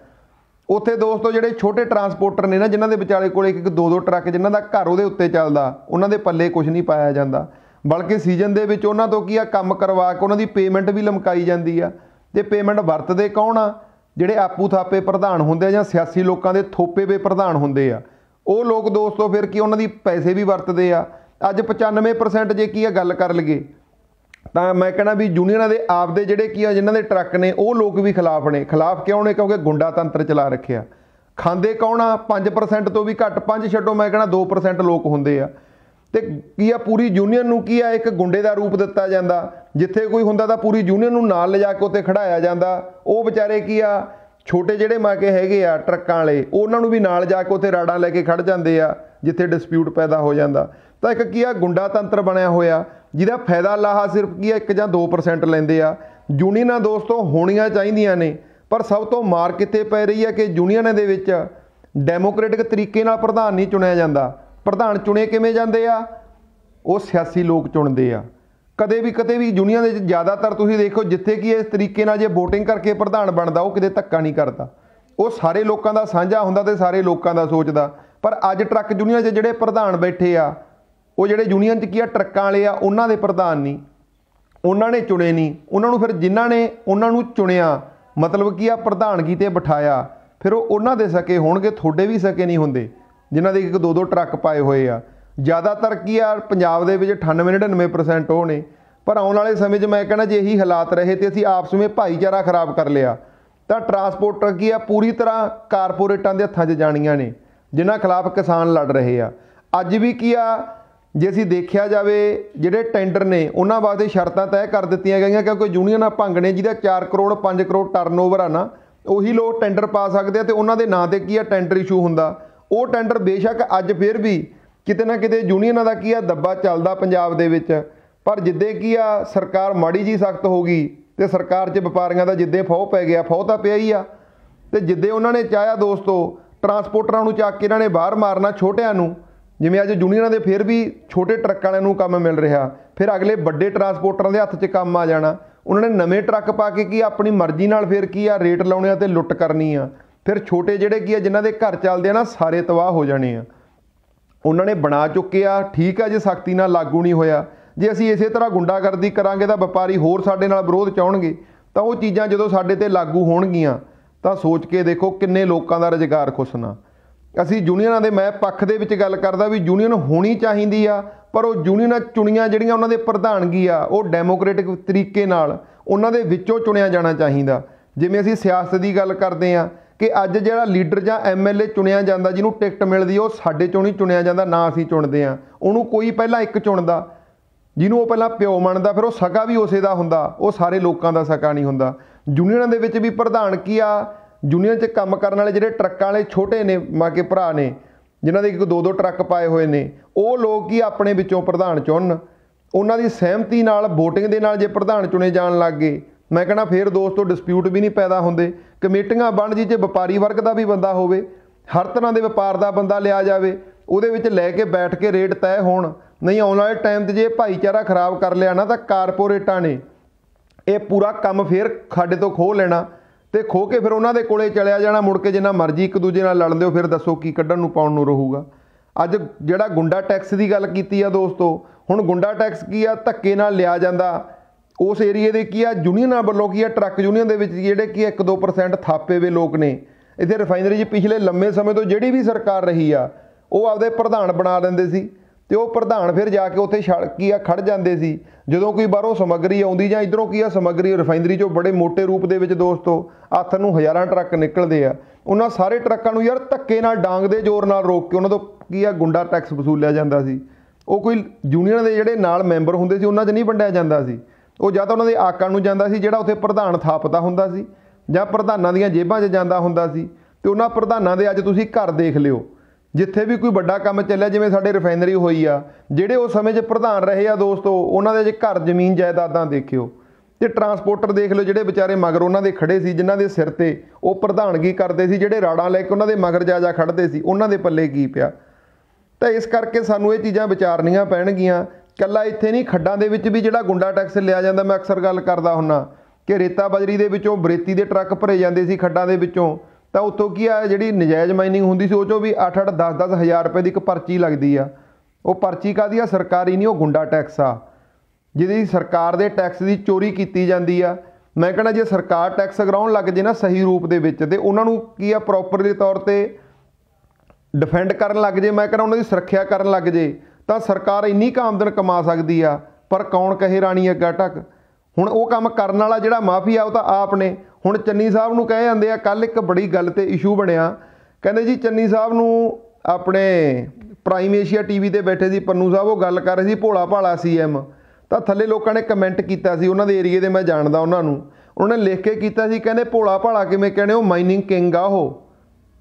[SPEAKER 1] ਉੱਥੇ ਦੋਸਤੋ ਜਿਹੜੇ ਛੋਟੇ ਟਰਾਂਸਪੋਰਟਰ ਨੇ ਨਾ ਜਿਨ੍ਹਾਂ ਦੇ ਵਿਚਾਲੇ ਕੋਲ ਇੱਕ ਇੱਕ ਦੋ ਦੋ ਟਰੱਕ ਜਿਨ੍ਹਾਂ ਦਾ ਘਰ ਉਹਦੇ ਉੱਤੇ ਚੱਲਦਾ ਉਹਨਾਂ ਦੇ ਪੱਲੇ ਕੁਝ ਨਹੀਂ ਪਾਇਆ ਜਾਂਦਾ ਬਲਕਿ ਸੀਜ਼ਨ ਦੇ ਵਿੱਚ ਉਹਨਾਂ ਤੋਂ ਕੀ ਆ ਕੰਮ ਕਰਵਾ ਕੇ ਉਹਨਾਂ ਦੀ ਪੇਮੈਂਟ ਵੀ ਲਮਕਾਈ ਜਾਂਦੀ ਆ ਤੇ ਪੇਮੈਂਟ ਵਰਤਦੇ ਕੌਣ ਆ ਜਿਹੜੇ ਆਪੂ ਥਾਪੇ ਪ੍ਰਧਾਨ ਹੁੰਦੇ ਆ ਜਾਂ ਸਿਆਸੀ ਲੋਕਾਂ ਦੇ ਥੋਪੇ ਵੇ ਪ੍ਰਧਾਨ ਹੁੰਦੇ ਆ ਉਹ ਲੋਕ ਦੋਸਤੋ ਫਿਰ ਕੀ ਉਹਨਾਂ ਦੀ ਪੈਸੇ ਵੀ ਵਰਤਦੇ ਆ ਅੱਜ 95% ਜੇ ਕੀ ਆ ਗੱਲ ਕਰ ਲਈਏ ਤਾਂ ਮੈਂ ਕਹਿੰਦਾ ਵੀ ਜੂਨੀਅਰਾਂ ਦੇ ਆਪਦੇ ਜਿਹੜੇ ਕੀ ਆ ਜਿਨ੍ਹਾਂ ਦੇ ਟਰੱਕ ਨੇ ਉਹ ਲੋਕ ਵੀ ਖਿਲਾਫ ਨੇ ਖਿਲਾਫ ਕਿਉਂ ਨੇ ਕਿਉਂਕਿ ਗੁੰਡਾ ਤੰਤਰ ਚਲਾ ਰੱਖਿਆ ਖਾਂਦੇ ਕੌਣ ਆ 5% ਤੋਂ ਵੀ ਘੱਟ 5 ਛੱਡੋ ਮੈਂ ਕਹਿੰਦਾ 2% ਲੋਕ ਹੁੰਦੇ ਆ ਤੇ ਕੀ ਆ ਪੂਰੀ ਯੂਨੀਅਨ ਨੂੰ ਕੀ ਆ ਇੱਕ ਗੁੰਡੇ ਦਾ ਰੂਪ ਦਿੱਤਾ ਜਾਂਦਾ ਜਿੱਥੇ ਕੋਈ ਹੁੰਦਾ ਤਾਂ ਪੂਰੀ ਯੂਨੀਅਨ ਨੂੰ ਨਾਲ ਲਿਜਾ ਕੇ ਉੱਤੇ ਖੜਾਇਆ ਜਾਂਦਾ ਉਹ ਵਿਚਾਰੇ ਕੀ ਆ ਛੋਟੇ ਜਿਹੜੇ ਮਾਕੇ ਹੈਗੇ ਆ ਟਰੱਕਾਂ ਵਾਲੇ ਉਹਨਾਂ ਨੂੰ ਵੀ ਨਾਲ ਜਾ ਕੇ ਉੱਥੇ ਰਾੜਾਂ ਲੈ ਕੇ ਖੜ ਜਾਂਦੇ ਆ ਜਿੱਥੇ ਡਿਸਪਿਊਟ ਪੈਦਾ ਹੋ ਜਾਂਦਾ ਤਾਂ ਇੱਕ ਕੀ ਆ ਗੁੰਡਾ ਤੰਤਰ ਬਣਿਆ ਹੋਇਆ ਜਿਹਦਾ ਫਾਇਦਾ ਲਾਹਾ ਸਿਰਫ ਕੀ ਹੈ 1 ਜਾਂ 2% ਲੈਂਦੇ ਆ ਯੂਨੀਅਨਾਂ ਦੋਸਤੋ ਹੋਣੀਆਂ ਚਾਹੀਦੀਆਂ ਨੇ ਪਰ ਸਭ ਤੋਂ ਮਾਰ ਕਿਤੇ ਪੈ ਰਹੀ ਹੈ ਕਿ ਯੂਨੀਅਨਾਂ ਦੇ ਵਿੱਚ ਡੈਮੋਕ੍ਰੈਟਿਕ ਤਰੀਕੇ ਨਾਲ ਪ੍ਰਧਾਨ ਨਹੀਂ ਚੁਣਿਆ ਜਾਂਦਾ ਪ੍ਰਧਾਨ ਚੁਣੇ ਕਿਵੇਂ ਜਾਂਦੇ ਆ ਉਹ ਸਿਆਸੀ ਲੋਕ ਚੁਣਦੇ ਆ ਕਦੇ ਵੀ ਕਦੇ ਵੀ ਯੂਨੀਅਨ ਦੇ ਵਿੱਚ ਜ਼ਿਆਦਾਤਰ ਤੁਸੀਂ ਦੇਖੋ ਜਿੱਥੇ ਕੀ ਇਸ ਤਰੀਕੇ ਨਾਲ ਜੇ VOTING ਕਰਕੇ ਪ੍ਰਧਾਨ ਬਣਦਾ ਉਹ ਕਿਤੇ ਧੱਕਾ ਨਹੀਂ ਕਰਦਾ ਉਹ ਸਾਰੇ ਲੋਕਾਂ ਦਾ ਸਾਂਝਾ ਹੁੰਦਾ ਤੇ ਸਾਰੇ ਲੋਕਾਂ ਦਾ ਸੋਚਦਾ ਪਰ ਅੱਜ ਟਰੱਕ ਯੂਨੀਅਨ 'ਚ ਜਿਹੜੇ ਪ੍ਰਧਾਨ ਬੈਠੇ ਆ ਉਹ ਜਿਹੜੇ ਯੂਨੀਅਨ 'ਚ ਕੀ ਆ ਟਰੱਕਾਂ ਵਾਲੇ ਆ ਉਹਨਾਂ ਦੇ ਪ੍ਰਧਾਨ ਨਹੀਂ ਉਹਨਾਂ ਨੇ ਚੁਣੇ ਨਹੀਂ ਉਹਨਾਂ ਨੂੰ ਫਿਰ ਜਿਨ੍ਹਾਂ ਨੇ ਉਹਨਾਂ ਨੂੰ ਚੁਣਿਆ ਮਤਲਬ ਕੀ ਆ ਪ੍ਰਧਾਨਗੀ ਤੇ ਬਿਠਾਇਆ ਫਿਰ ਉਹ ਉਹਨਾਂ ਦੇ ਸਕੇ ਹੋਣਗੇ ਤੁਹਾਡੇ ਵੀ ਸਕੇ ਨਹੀਂ ਹੁੰਦੇ ਜਿਨ੍ਹਾਂ ਦੇ ਇੱਕ ਦੋ ਦੋ ਟਰੱਕ ਪਾਏ ਹੋਏ ਆ ਜ਼ਿਆਦਾਤਰ ਕੀ ਆ ਪੰਜਾਬ ਦੇ ਵਿੱਚ 98 99% ਉਹ ਨੇ ਪਰ ਆਉਣ ਵਾਲੇ ਸਮੇਂ 'ਚ ਮੈਂ ਕਹਿੰਦਾ ਜੇ ਇਹੀ ਹਾਲਾਤ ਰਹੇ ਤੇ ਅਸੀਂ ਆਪਸ ਵਿੱਚ ਭਾਈਚਾਰਾ ਖਰਾਬ ਕਰ ਲਿਆ ਤਾਂ ਟਰਾਂਸਪੋਰਟਰ ਕੀ ਆ ਪੂਰੀ ਤਰ੍ਹਾਂ ਕਾਰਪੋਰੇਟਾਂ ਦੇ ਹੱਥਾਂ 'ਚ ਜਾਣੀਆਂ ਨੇ ਜਿਨ੍ਹਾਂ ਖਿਲਾਫ ਕਿਸਾਨ ਲੜ ਰਹੇ ਆ ਅੱਜ ਵੀ ਕੀ ਆ ਜੇ ਅਸੀਂ ਦੇਖਿਆ ਜਾਵੇ ਜਿਹੜੇ ਟੈਂਡਰ ਨੇ ਉਹਨਾਂ ਵਾਸਤੇ ਸ਼ਰਤਾਂ ਤੈਅ ਕਰ ਦਿੱਤੀਆਂ ਗਈਆਂ ਕਿਉਂਕਿ ਯੂਨੀਅਨਾਂ ਭੰਗ ਨੇ ਜਿਹਦਾ 4 ਕਰੋੜ 5 ਕਰੋੜ ਟਰਨਓਵਰ ਆ ਨਾ ਉਹੀ ਲੋਕ ਟੈਂਡਰ ਪਾ ਸਕਦੇ ਆ ਤੇ ਉਹਨਾਂ ਦੇ ਨਾਂ ਤੇ ਕੀ ਆ ਟੈਂਡਰ ਇਸ਼ੂ ਹੁੰਦਾ ਉਹ ਟੈਂਡਰ ਬੇਸ਼ੱਕ ਅੱਜ ਫੇਰ ਵੀ ਕਿਤੇ ਨਾ ਕਿਤੇ ਯੂਨੀਅਨਾਂ ਦਾ ਕੀ ਆ ਦੱਬਾ ਚੱਲਦਾ ਪੰਜਾਬ ਦੇ ਵਿੱਚ ਪਰ ਜਿੱਦੇ ਕੀ ਆ ਸਰਕਾਰ ਮਾੜੀ ਜੀ ਸਖਤ ਹੋ ਗਈ ਤੇ ਸਰਕਾਰ 'ਚ ਵਪਾਰੀਆਂ ਦਾ ਜਿੱਦੇ ਫੌ ਪੈ ਗਿਆ ਫੌ ਤਾਂ ਪਿਆ ਹੀ ਆ ਤੇ ਜਿੱਦੇ ਉਹਨਾਂ ਨੇ ਚਾਹਿਆ ਦੋਸਤੋ ਟਰਾਂਸਪੋਰਟਰਾਂ ਨੂੰ ਚੱਕ ਕੇ ਇਹਨਾਂ ਨੇ ਬਾਹਰ ਮਾਰਨਾ ਛੋਟਿਆਂ ਨੂੰ ਜਿਵੇਂ ਅੱਜ ਜੂਨੀਅਰਾਂ ਦੇ ਫਿਰ ਵੀ ਛੋਟੇ ਟਰੱਕ ਵਾਲਿਆਂ ਨੂੰ ਕੰਮ ਮਿਲ ਰਿਹਾ ਫਿਰ ਅਗਲੇ ਵੱਡੇ ਟਰਾਂਸਪੋਰਟਰਾਂ ਦੇ ਹੱਥ 'ਚ ਕੰਮ ਆ ਜਾਣਾ ਉਹਨਾਂ ਨੇ ਨਵੇਂ ਟਰੱਕ ਪਾ ਕੇ ਕੀ ਆਪਣੀ ਮਰਜ਼ੀ ਨਾਲ ਫਿਰ ਕੀ ਆ ਰੇਟ ਲਾਉਣੇ ਆ ਤੇ ਲੁੱਟ ਕਰਨੀ ਆ ਫਿਰ ਛੋਟੇ ਜਿਹੜੇ ਕੀ ਆ ਜਿਨ੍ਹਾਂ ਦੇ ਘਰ ਚੱਲਦੇ ਆ ਨਾ ਸਾਰੇ ਤਬਾਹ ਹੋ ਜਾਣੇ ਆ ਉਹਨਾਂ ਨੇ ਬਣਾ ਚੁੱਕੇ ਆ ਠੀਕ ਆ ਜੇ ਸਖਤੀ ਨਾਲ ਲਾਗੂ ਨਹੀਂ ਹੋਇਆ ਜੇ ਅਸੀਂ ਇਸੇ ਤਰ੍ਹਾਂ ਗੁੰਡਾਗਰਦੀ ਕਰਾਂਗੇ ਤਾਂ ਵਪਾਰੀ ਹੋਰ ਸਾਡੇ ਨਾਲ ਵਿਰੋਧ ਚਾਹਣਗੇ ਤਾਂ ਉਹ ਚੀਜ਼ਾਂ ਜਦੋਂ ਸਾਡੇ ਤੇ ਲਾਗੂ ਹੋਣਗੀਆਂ ਤਾਂ ਸੋਚ ਕੇ ਦੇਖੋ ਕਿੰਨੇ ਲੋਕਾਂ ਦਾ ਰੁਜ਼ਗਾਰ ਖੁੱਸਣਾ ਅਸੀਂ ਯੂਨੀਅਨਾਂ ਦੇ ਮੈਂ ਪੱਖ ਦੇ ਵਿੱਚ ਗੱਲ ਕਰਦਾ ਵੀ ਯੂਨੀਅਨ ਹੋਣੀ ਚਾਹੀਦੀ ਆ ਪਰ ਉਹ ਯੂਨੀਅਨਾਂ ਚੁਣੀਆਂ ਜਿਹੜੀਆਂ ਉਹਨਾਂ ਦੇ ਪ੍ਰਧਾਨਗੀ ਆ ਉਹ ਡੈਮੋਕ੍ਰੈਟਿਕ ਤਰੀਕੇ ਨਾਲ ਉਹਨਾਂ ਦੇ ਵਿੱਚੋਂ ਚੁਣਿਆ ਜਾਣਾ ਚਾਹੀਦਾ ਜਿਵੇਂ ਅਸੀਂ ਸਿਆਸਤ ਦੀ ਗੱਲ ਕਰਦੇ ਆ ਕਿ ਅੱਜ ਜਿਹੜਾ ਲੀਡਰ ਜਾਂ ਐਮਐਲਏ ਚੁਣਿਆ ਜਾਂਦਾ ਜਿਹਨੂੰ ਟਿਕਟ ਮਿਲਦੀ ਉਹ ਸਾਡੇ ਚੋਂ ਨਹੀਂ ਚੁਣਿਆ ਜਾਂਦਾ ਨਾ ਅਸੀਂ ਚੁਣਦੇ ਆ ਉਹਨੂੰ ਕੋਈ ਪਹਿਲਾਂ ਇੱਕ ਚੁਣਦਾ ਜਿਹਨੂੰ ਉਹ ਪਹਿਲਾਂ ਪਿਓ ਮੰਨਦਾ ਫਿਰ ਉਹ ਸਗਾ ਵੀ ਉਸੇ ਦਾ ਹੁੰਦਾ ਉਹ ਸਾਰੇ ਲੋਕਾਂ ਦਾ ਸਗਾ ਨਹੀਂ ਹੁੰਦਾ ਯੂਨੀਅਨਾਂ ਦੇ ਵਿੱਚ ਵੀ ਪ੍ਰਧਾਨ ਕੀ ਆ ਯੂਨੀਅਨ 'ਚ ਕੰਮ ਕਰਨ ਵਾਲੇ ਜਿਹੜੇ ਟਰੱਕਾਂ ਵਾਲੇ ਛੋਟੇ ਨੇ ਮਾ ਕੇ ਭਰਾ ਨੇ ਜਿਨ੍ਹਾਂ ਦੇ ਇੱਕ ਦੋ ਦੋ ਟਰੱਕ ਪਾਏ ਹੋਏ ਨੇ ਉਹ ਲੋਕ ਹੀ ਆਪਣੇ ਵਿੱਚੋਂ ਪ੍ਰਧਾਨ ਚੁਣਨ ਉਹਨਾਂ ਦੀ ਸਹਿਮਤੀ ਨਾਲ VOTING ਦੇ ਨਾਲ ਜੇ ਪ੍ਰਧਾਨ ਚੁਣੇ ਜਾਣ ਲੱਗ ਗਏ ਮੈਂ ਕਹਿੰਦਾ ਫੇਰ ਦੋਸਤੋ ਡਿਸਪਿਊਟ ਵੀ ਨਹੀਂ ਪੈਦਾ ਹੁੰਦੇ ਕਮੇਟੀਆਂ ਬਣ ਜੀ ਜੇ ਵਪਾਰੀ ਵਰਗ ਦਾ ਵੀ ਬੰਦਾ ਹੋਵੇ ਹਰ ਤਰ੍ਹਾਂ ਦੇ ਵਪਾਰ ਦਾ ਬੰਦਾ ਲਿਆ ਜਾਵੇ ਉਹਦੇ ਵਿੱਚ ਲੈ ਕੇ ਬੈਠ ਕੇ ਰੇਟ ਤੈਅ ਹੋਣ ਨਹੀਂ ਆਉਣ ਵਾਲੇ ਟਾਈਮ ਤੇ ਜੇ ਭਾਈਚਾਰਾ ਖਰਾਬ ਕਰ ਲਿਆ ਨਾ ਤਾਂ ਕਾਰਪੋਰੇਟਾਂ ਨੇ ਇਹ ਪੂਰਾ ਕੰਮ ਫੇਰ ਸਾਡੇ ਤੋਂ ਖੋਹ ਲੈਣਾ ਤੇ ਖੋ ਕੇ ਫਿਰ ਉਹਨਾਂ ਦੇ ਕੋਲੇ ਚਲਿਆ ਜਾਣਾ ਮੁੜ ਕੇ ਜਿੰਨਾ ਮਰਜ਼ੀ ਇੱਕ ਦੂਜੇ ਨਾਲ ਲੜਦੇ ਹੋ ਫਿਰ ਦੱਸੋ ਕੀ ਕੱਢਣ ਨੂੰ ਪਾਉਣ ਨੂੰ ਰਹੂਗਾ ਅੱਜ ਜਿਹੜਾ ਗੁੰਡਾ ਟੈਕਸ ਦੀ ਗੱਲ ਕੀਤੀ ਆ ਦੋਸਤੋ ਹੁਣ ਗੁੰਡਾ ਟੈਕਸ ਕੀ ਆ ਧੱਕੇ ਨਾਲ ਲਿਆ ਜਾਂਦਾ ਉਸ ਏਰੀਏ ਦੇ ਕੀ ਆ ਯੂਨੀਅਨਾਂ ਵੱਲੋਂ ਕੀ ਆ ਟਰੱਕ ਯੂਨੀਅਨ ਦੇ ਵਿੱਚ ਜਿਹੜੇ ਕੀ 1-2% ਥਾਪੇ ਵੇ ਲੋਕ ਨੇ ਇੱਥੇ ਰਿਫਾਈਨਰੀ ਜੀ ਪਿਛਲੇ ਲੰਮੇ ਸਮੇਂ ਤੋਂ ਜਿਹੜੀ ਵੀ ਸਰਕਾਰ ਰਹੀ ਆ ਉਹ ਆਪਦੇ ਪ੍ਰਧਾਨ ਬਣਾ ਲੈਂਦੇ ਸੀ ਤੇ ਉਹ ਪ੍ਰਧਾਨ ਫਿਰ ਜਾ ਕੇ ਉੱਥੇ ਕੀ ਆ ਖੜ ਜਾਂਦੇ ਸੀ ਜਦੋਂ ਕੋਈ ਬਾਹਰੋਂ ਸਮੱਗਰੀ ਆਉਂਦੀ ਜਾਂ ਇਧਰੋਂ ਕੀ ਆ ਸਮੱਗਰੀ ਰਿਫਾਈਨਰੀ ਚੋਂ ਬੜੇ ਮੋٹے ਰੂਪ ਦੇ ਵਿੱਚ ਦੋਸਤੋ ਹੱਥ ਨੂੰ ਹਜ਼ਾਰਾਂ ਟਰੱਕ ਨਿਕਲਦੇ ਆ ਉਹਨਾਂ ਸਾਰੇ ਟਰੱਕਾਂ ਨੂੰ ਯਾਰ ਧੱਕੇ ਨਾਲ ਡਾਂਗ ਦੇ ਜ਼ੋਰ ਨਾਲ ਰੋਕ ਕੇ ਉਹਨਾਂ ਤੋਂ ਕੀ ਆ ਗੁੰਡਾ ਟੈਕਸ ਵਸੂਲਿਆ ਜਾਂਦਾ ਸੀ ਉਹ ਕੋਈ ਯੂਨੀਅਨ ਦੇ ਜਿਹੜੇ ਨਾਲ ਮੈਂਬਰ ਹੁੰਦੇ ਸੀ ਉਹਨਾਂ 'ਚ ਨਹੀਂ ਵੰਡਿਆ ਜਾਂਦਾ ਸੀ ਉਹ ਜਾਂ ਤਾਂ ਉਹਨਾਂ ਦੇ ਆਕਾਂ ਨੂੰ ਜਾਂਦਾ ਸੀ ਜਿਹੜਾ ਉੱਥੇ ਪ੍ਰਧਾਨ ਥਾਪਦਾ ਹੁੰਦਾ ਸੀ ਜਾਂ ਪ੍ਰਧਾਨਾਂ ਦੀਆਂ ਜੇਬਾਂ 'ਚ ਜਾਂਦਾ ਹੁੰਦਾ ਸੀ ਤੇ ਉਹਨਾਂ ਪ੍ਰਧਾਨਾਂ ਦੇ ਅੱਜ ਤੁਸੀਂ ਘਰ ਦੇਖ ਲਿਓ ਜਿੱਥੇ ਵੀ ਕੋਈ ਵੱਡਾ ਕੰਮ ਚੱਲਿਆ ਜਿਵੇਂ ਸਾਡੇ ਰਿਫਾਈਨਰੀ ਹੋਈ ਆ ਜਿਹੜੇ ਉਸ ਸਮੇਂ 'ਚ ਪ੍ਰਧਾਨ ਰਹੇ ਆ ਦੋਸਤੋ ਉਹਨਾਂ ਦੇ ਜੇ ਘਰ ਜ਼ਮੀਨ ਜਾਇਦਾਦਾਂ ਦੇਖਿਓ ਤੇ ਟਰਾਂਸਪੋਰਟਰ ਦੇਖ ਲਓ ਜਿਹੜੇ ਵਿਚਾਰੇ ਮਗਰ ਉਹਨਾਂ ਦੇ ਖੜੇ ਸੀ ਜਿਨ੍ਹਾਂ ਦੇ ਸਿਰ ਤੇ ਉਹ ਪ੍ਰਧਾਨਗੀ ਕਰਦੇ ਸੀ ਜਿਹੜੇ ਰਾੜਾਂ ਲੈ ਕੇ ਉਹਨਾਂ ਦੇ ਮਗਰ ਜਾ ਜਾ ਖੜਦੇ ਸੀ ਉਹਨਾਂ ਦੇ ਪੱਲੇ ਕੀ ਪਿਆ ਤਾਂ ਇਸ ਕਰਕੇ ਸਾਨੂੰ ਇਹ ਚੀਜ਼ਾਂ ਵਿਚਾਰਨੀਆਂ ਪੈਣਗੀਆਂ ਕੱਲਾ ਇੱਥੇ ਨਹੀਂ ਖੱਡਾਂ ਦੇ ਵਿੱਚ ਵੀ ਜਿਹੜਾ ਗੁੰਡਾ ਟੈਕਸ ਲਿਆ ਜਾਂਦਾ ਮੈਂ ਅਕਸਰ ਗੱਲ ਕਰਦਾ ਹੁੰਨਾ ਕਿ ਰੇਤਾ ਬਜਰੀ ਦੇ ਵਿੱਚੋਂ ਬਰੇਤੀ ਦੇ ਟਰੱਕ ਭਰੇ ਜਾਂਦੇ ਸੀ ਖੱਡਾਂ ਦੇ ਵਿੱਚੋਂ ਤਾਂ ਉੱਥੋਂ ਕੀ ਆ ਜਿਹੜੀ ਨਜਾਇਜ਼ ਮਾਈਨਿੰਗ ਹੁੰਦੀ ਸੀ ਉਹ ਚੋਂ ਵੀ 8-8 10-10 ਹਜ਼ਾਰ ਰੁਪਏ ਦੀ ਇੱਕ ਪਰਚੀ ਲੱਗਦੀ ਆ ਉਹ ਪਰਚੀ ਕਾਦੀ ਆ ਸਰਕਾਰੀ ਨਹੀਂ ਉਹ ਗੁੰਡਾ ਟੈਕਸ ਆ ਜਿਹਦੀ ਸਰਕਾਰ ਦੇ ਟੈਕਸ ਦੀ ਚੋਰੀ ਕੀਤੀ ਜਾਂਦੀ ਆ ਮੈਂ ਕਹਿੰਦਾ ਜੇ ਸਰਕਾਰ ਟੈਕਸ ਗਰਾਉਣ ਲੱਗ ਜੇ ਨਾ ਸਹੀ ਰੂਪ ਦੇ ਵਿੱਚ ਤੇ ਉਹਨਾਂ ਨੂੰ ਕੀ ਆ ਪ੍ਰੋਪਰਲੀ ਤੌਰ ਤੇ ਡਿਫੈਂਡ ਕਰਨ ਲੱਗ ਜੇ ਮੈਂ ਕਹਿੰਦਾ ਉਹਨਾਂ ਦੀ ਸੁਰੱਖਿਆ ਕਰਨ ਲੱਗ ਜੇ ਤਾਂ ਸਰਕਾਰ ਇੰਨੀ ਕਾਮਦਨ ਕਮਾ ਸਕਦੀ ਆ ਪਰ ਕੌਣ ਕਹੇ ਰਾਣੀ ਅੱਗਾ ਟੱਕ ਹੁਣ ਉਹ ਕੰਮ ਕਰਨ ਵਾਲਾ ਜਿਹੜਾ ਮਾਫੀਆ ਉਹ ਤਾਂ ਆਪ ਨੇ ਹੁਣ ਚੰਨੀ ਸਾਹਿਬ ਨੂੰ ਕਹੇ ਜਾਂਦੇ ਆ ਕੱਲ ਇੱਕ ਬੜੀ ਗੱਲ ਤੇ ਇਸ਼ੂ ਬਣਿਆ ਕਹਿੰਦੇ ਜੀ ਚੰਨੀ ਸਾਹਿਬ ਨੂੰ ਆਪਣੇ ਪ੍ਰਾਈਮ ਏਸ਼ੀਆ ਟੀਵੀ ਤੇ ਬੈਠੇ ਸੀ ਪੰਨੂ ਸਾਹਿਬ ਉਹ ਗੱਲ ਕਰ ਰਹੇ ਸੀ ਭੋਲਾ ਭਾਲਾ ਸੀਐਮ ਤਾਂ ਥੱਲੇ ਲੋਕਾਂ ਨੇ ਕਮੈਂਟ ਕੀਤਾ ਸੀ ਉਹਨਾਂ ਦੇ ਏਰੀਏ ਦੇ ਮੈਂ ਜਾਣਦਾ ਉਹਨਾਂ ਨੂੰ ਉਹਨਾਂ ਨੇ ਲਿਖ ਕੇ ਕੀਤਾ ਸੀ ਕਹਿੰਦੇ ਭੋਲਾ ਭਾਲਾ ਕਿਵੇਂ ਕਹਿੰਦੇ ਉਹ ਮਾਈਨਿੰਗ ਕਿੰਗ ਆ ਉਹ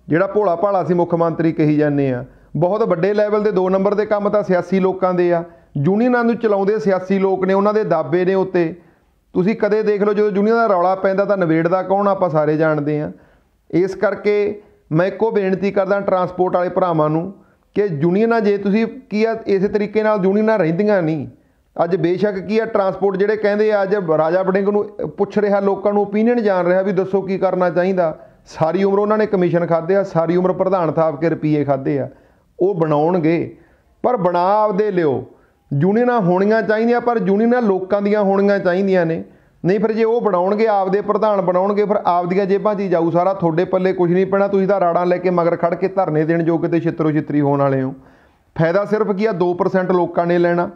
[SPEAKER 1] ਜਿਹੜਾ ਭੋਲਾ ਭਾਲਾ ਸੀ ਮੁੱਖ ਮੰਤਰੀ ਕਹੀ ਜਾਂਦੇ ਆ ਬਹੁਤ ਵੱਡੇ ਲੈਵਲ ਦੇ 2 ਨੰਬਰ ਦੇ ਕੰਮ ਤਾਂ ਸਿਆਸੀ ਲੋਕਾਂ ਦੇ ਆ ਯੂਨੀਅਨਾਂ ਨੂੰ ਚਲਾਉਂਦੇ ਸਿਆਸੀ ਲੋਕ ਨੇ ਉਹਨਾਂ ਦੇ ਦਾਬੇ ਨੇ ਉੱਤੇ ਤੁਸੀਂ ਕਦੇ ਦੇਖ ਲਓ ਜਦੋਂ ਜੁਨੀਅਰ ਦਾ ਰੌਲਾ ਪੈਂਦਾ ਤਾਂ ਨਵੇੜਦਾ ਕੌਣ ਆਪਾਂ ਸਾਰੇ ਜਾਣਦੇ ਆ ਇਸ ਕਰਕੇ ਮੈਂ ਇੱਕੋ ਬੇਨਤੀ ਕਰਦਾ ਟਰਾਂਸਪੋਰਟ ਵਾਲੇ ਭਰਾਵਾਂ ਨੂੰ ਕਿ ਜੁਨੀਅਰਾਂ ਜੇ ਤੁਸੀਂ ਕੀ ਆ ਇਸੇ ਤਰੀਕੇ ਨਾਲ ਜੁਨੀਅਰਾਂ ਰਹਿੰਦੀਆਂ ਨਹੀਂ ਅੱਜ ਬੇਸ਼ੱਕ ਕੀ ਆ ਟਰਾਂਸਪੋਰਟ ਜਿਹੜੇ ਕਹਿੰਦੇ ਆ ਅੱਜ ਰਾਜਾ ਬੜਿੰਗ ਨੂੰ ਪੁੱਛ ਰਿਹਾ ਲੋਕਾਂ ਨੂੰ ਓਪੀਨੀਅਨ ਜਾਣ ਰਿਹਾ ਵੀ ਦੱਸੋ ਕੀ ਕਰਨਾ ਚਾਹੀਦਾ ਸਾਰੀ ਉਮਰ ਉਹਨਾਂ ਨੇ ਕਮਿਸ਼ਨ ਖਾਦੇ ਆ ਸਾਰੀ ਉਮਰ ਪ੍ਰਧਾਨ ਥਾਪ ਕੇ ਰੁਪਏ ਖਾਦੇ ਆ ਉਹ ਬਣਾਉਣਗੇ ਪਰ ਬਣਾ ਆਪਦੇ ਲਿਓ ਯੂਨੀਅਨਾਂ ਹੋਣੀਆਂ ਚਾਹੀਦੀਆਂ ਪਰ ਯੂਨੀਅਨਾਂ ਲੋਕਾਂ ਦੀਆਂ ਹੋਣੀਆਂ ਚਾਹੀਦੀਆਂ ਨੇ ਨਹੀਂ ਫਿਰ ਜੇ ਉਹ ਬਣਾਉਣਗੇ ਆਪਦੇ ਪ੍ਰਧਾਨ ਬਣਾਉਣਗੇ ਫਿਰ ਆਪਦੀਆਂ ਜੇਬਾਂ 'ਚ ਹੀ ਜਾਊ ਸਾਰਾ ਤੁਹਾਡੇ ਪੱਲੇ ਕੁਝ ਨਹੀਂ ਪੈਣਾ ਤੁਸੀਂ ਤਾਂ ਰਾੜਾਂ ਲੈ ਕੇ ਮਗਰ ਖੜ ਕੇ ਧਰਨੇ ਦੇਣ ਜੋਗੇ ਤੇ ਛਿੱਤਰੋ ਛਿੱਤਰੀ ਹੋਣ ਵਾਲੇ ਹੋ ਫਾਇਦਾ ਸਿਰਫ ਕੀ ਆ 2% ਲੋਕਾਂ ਨੇ ਲੈਣਾ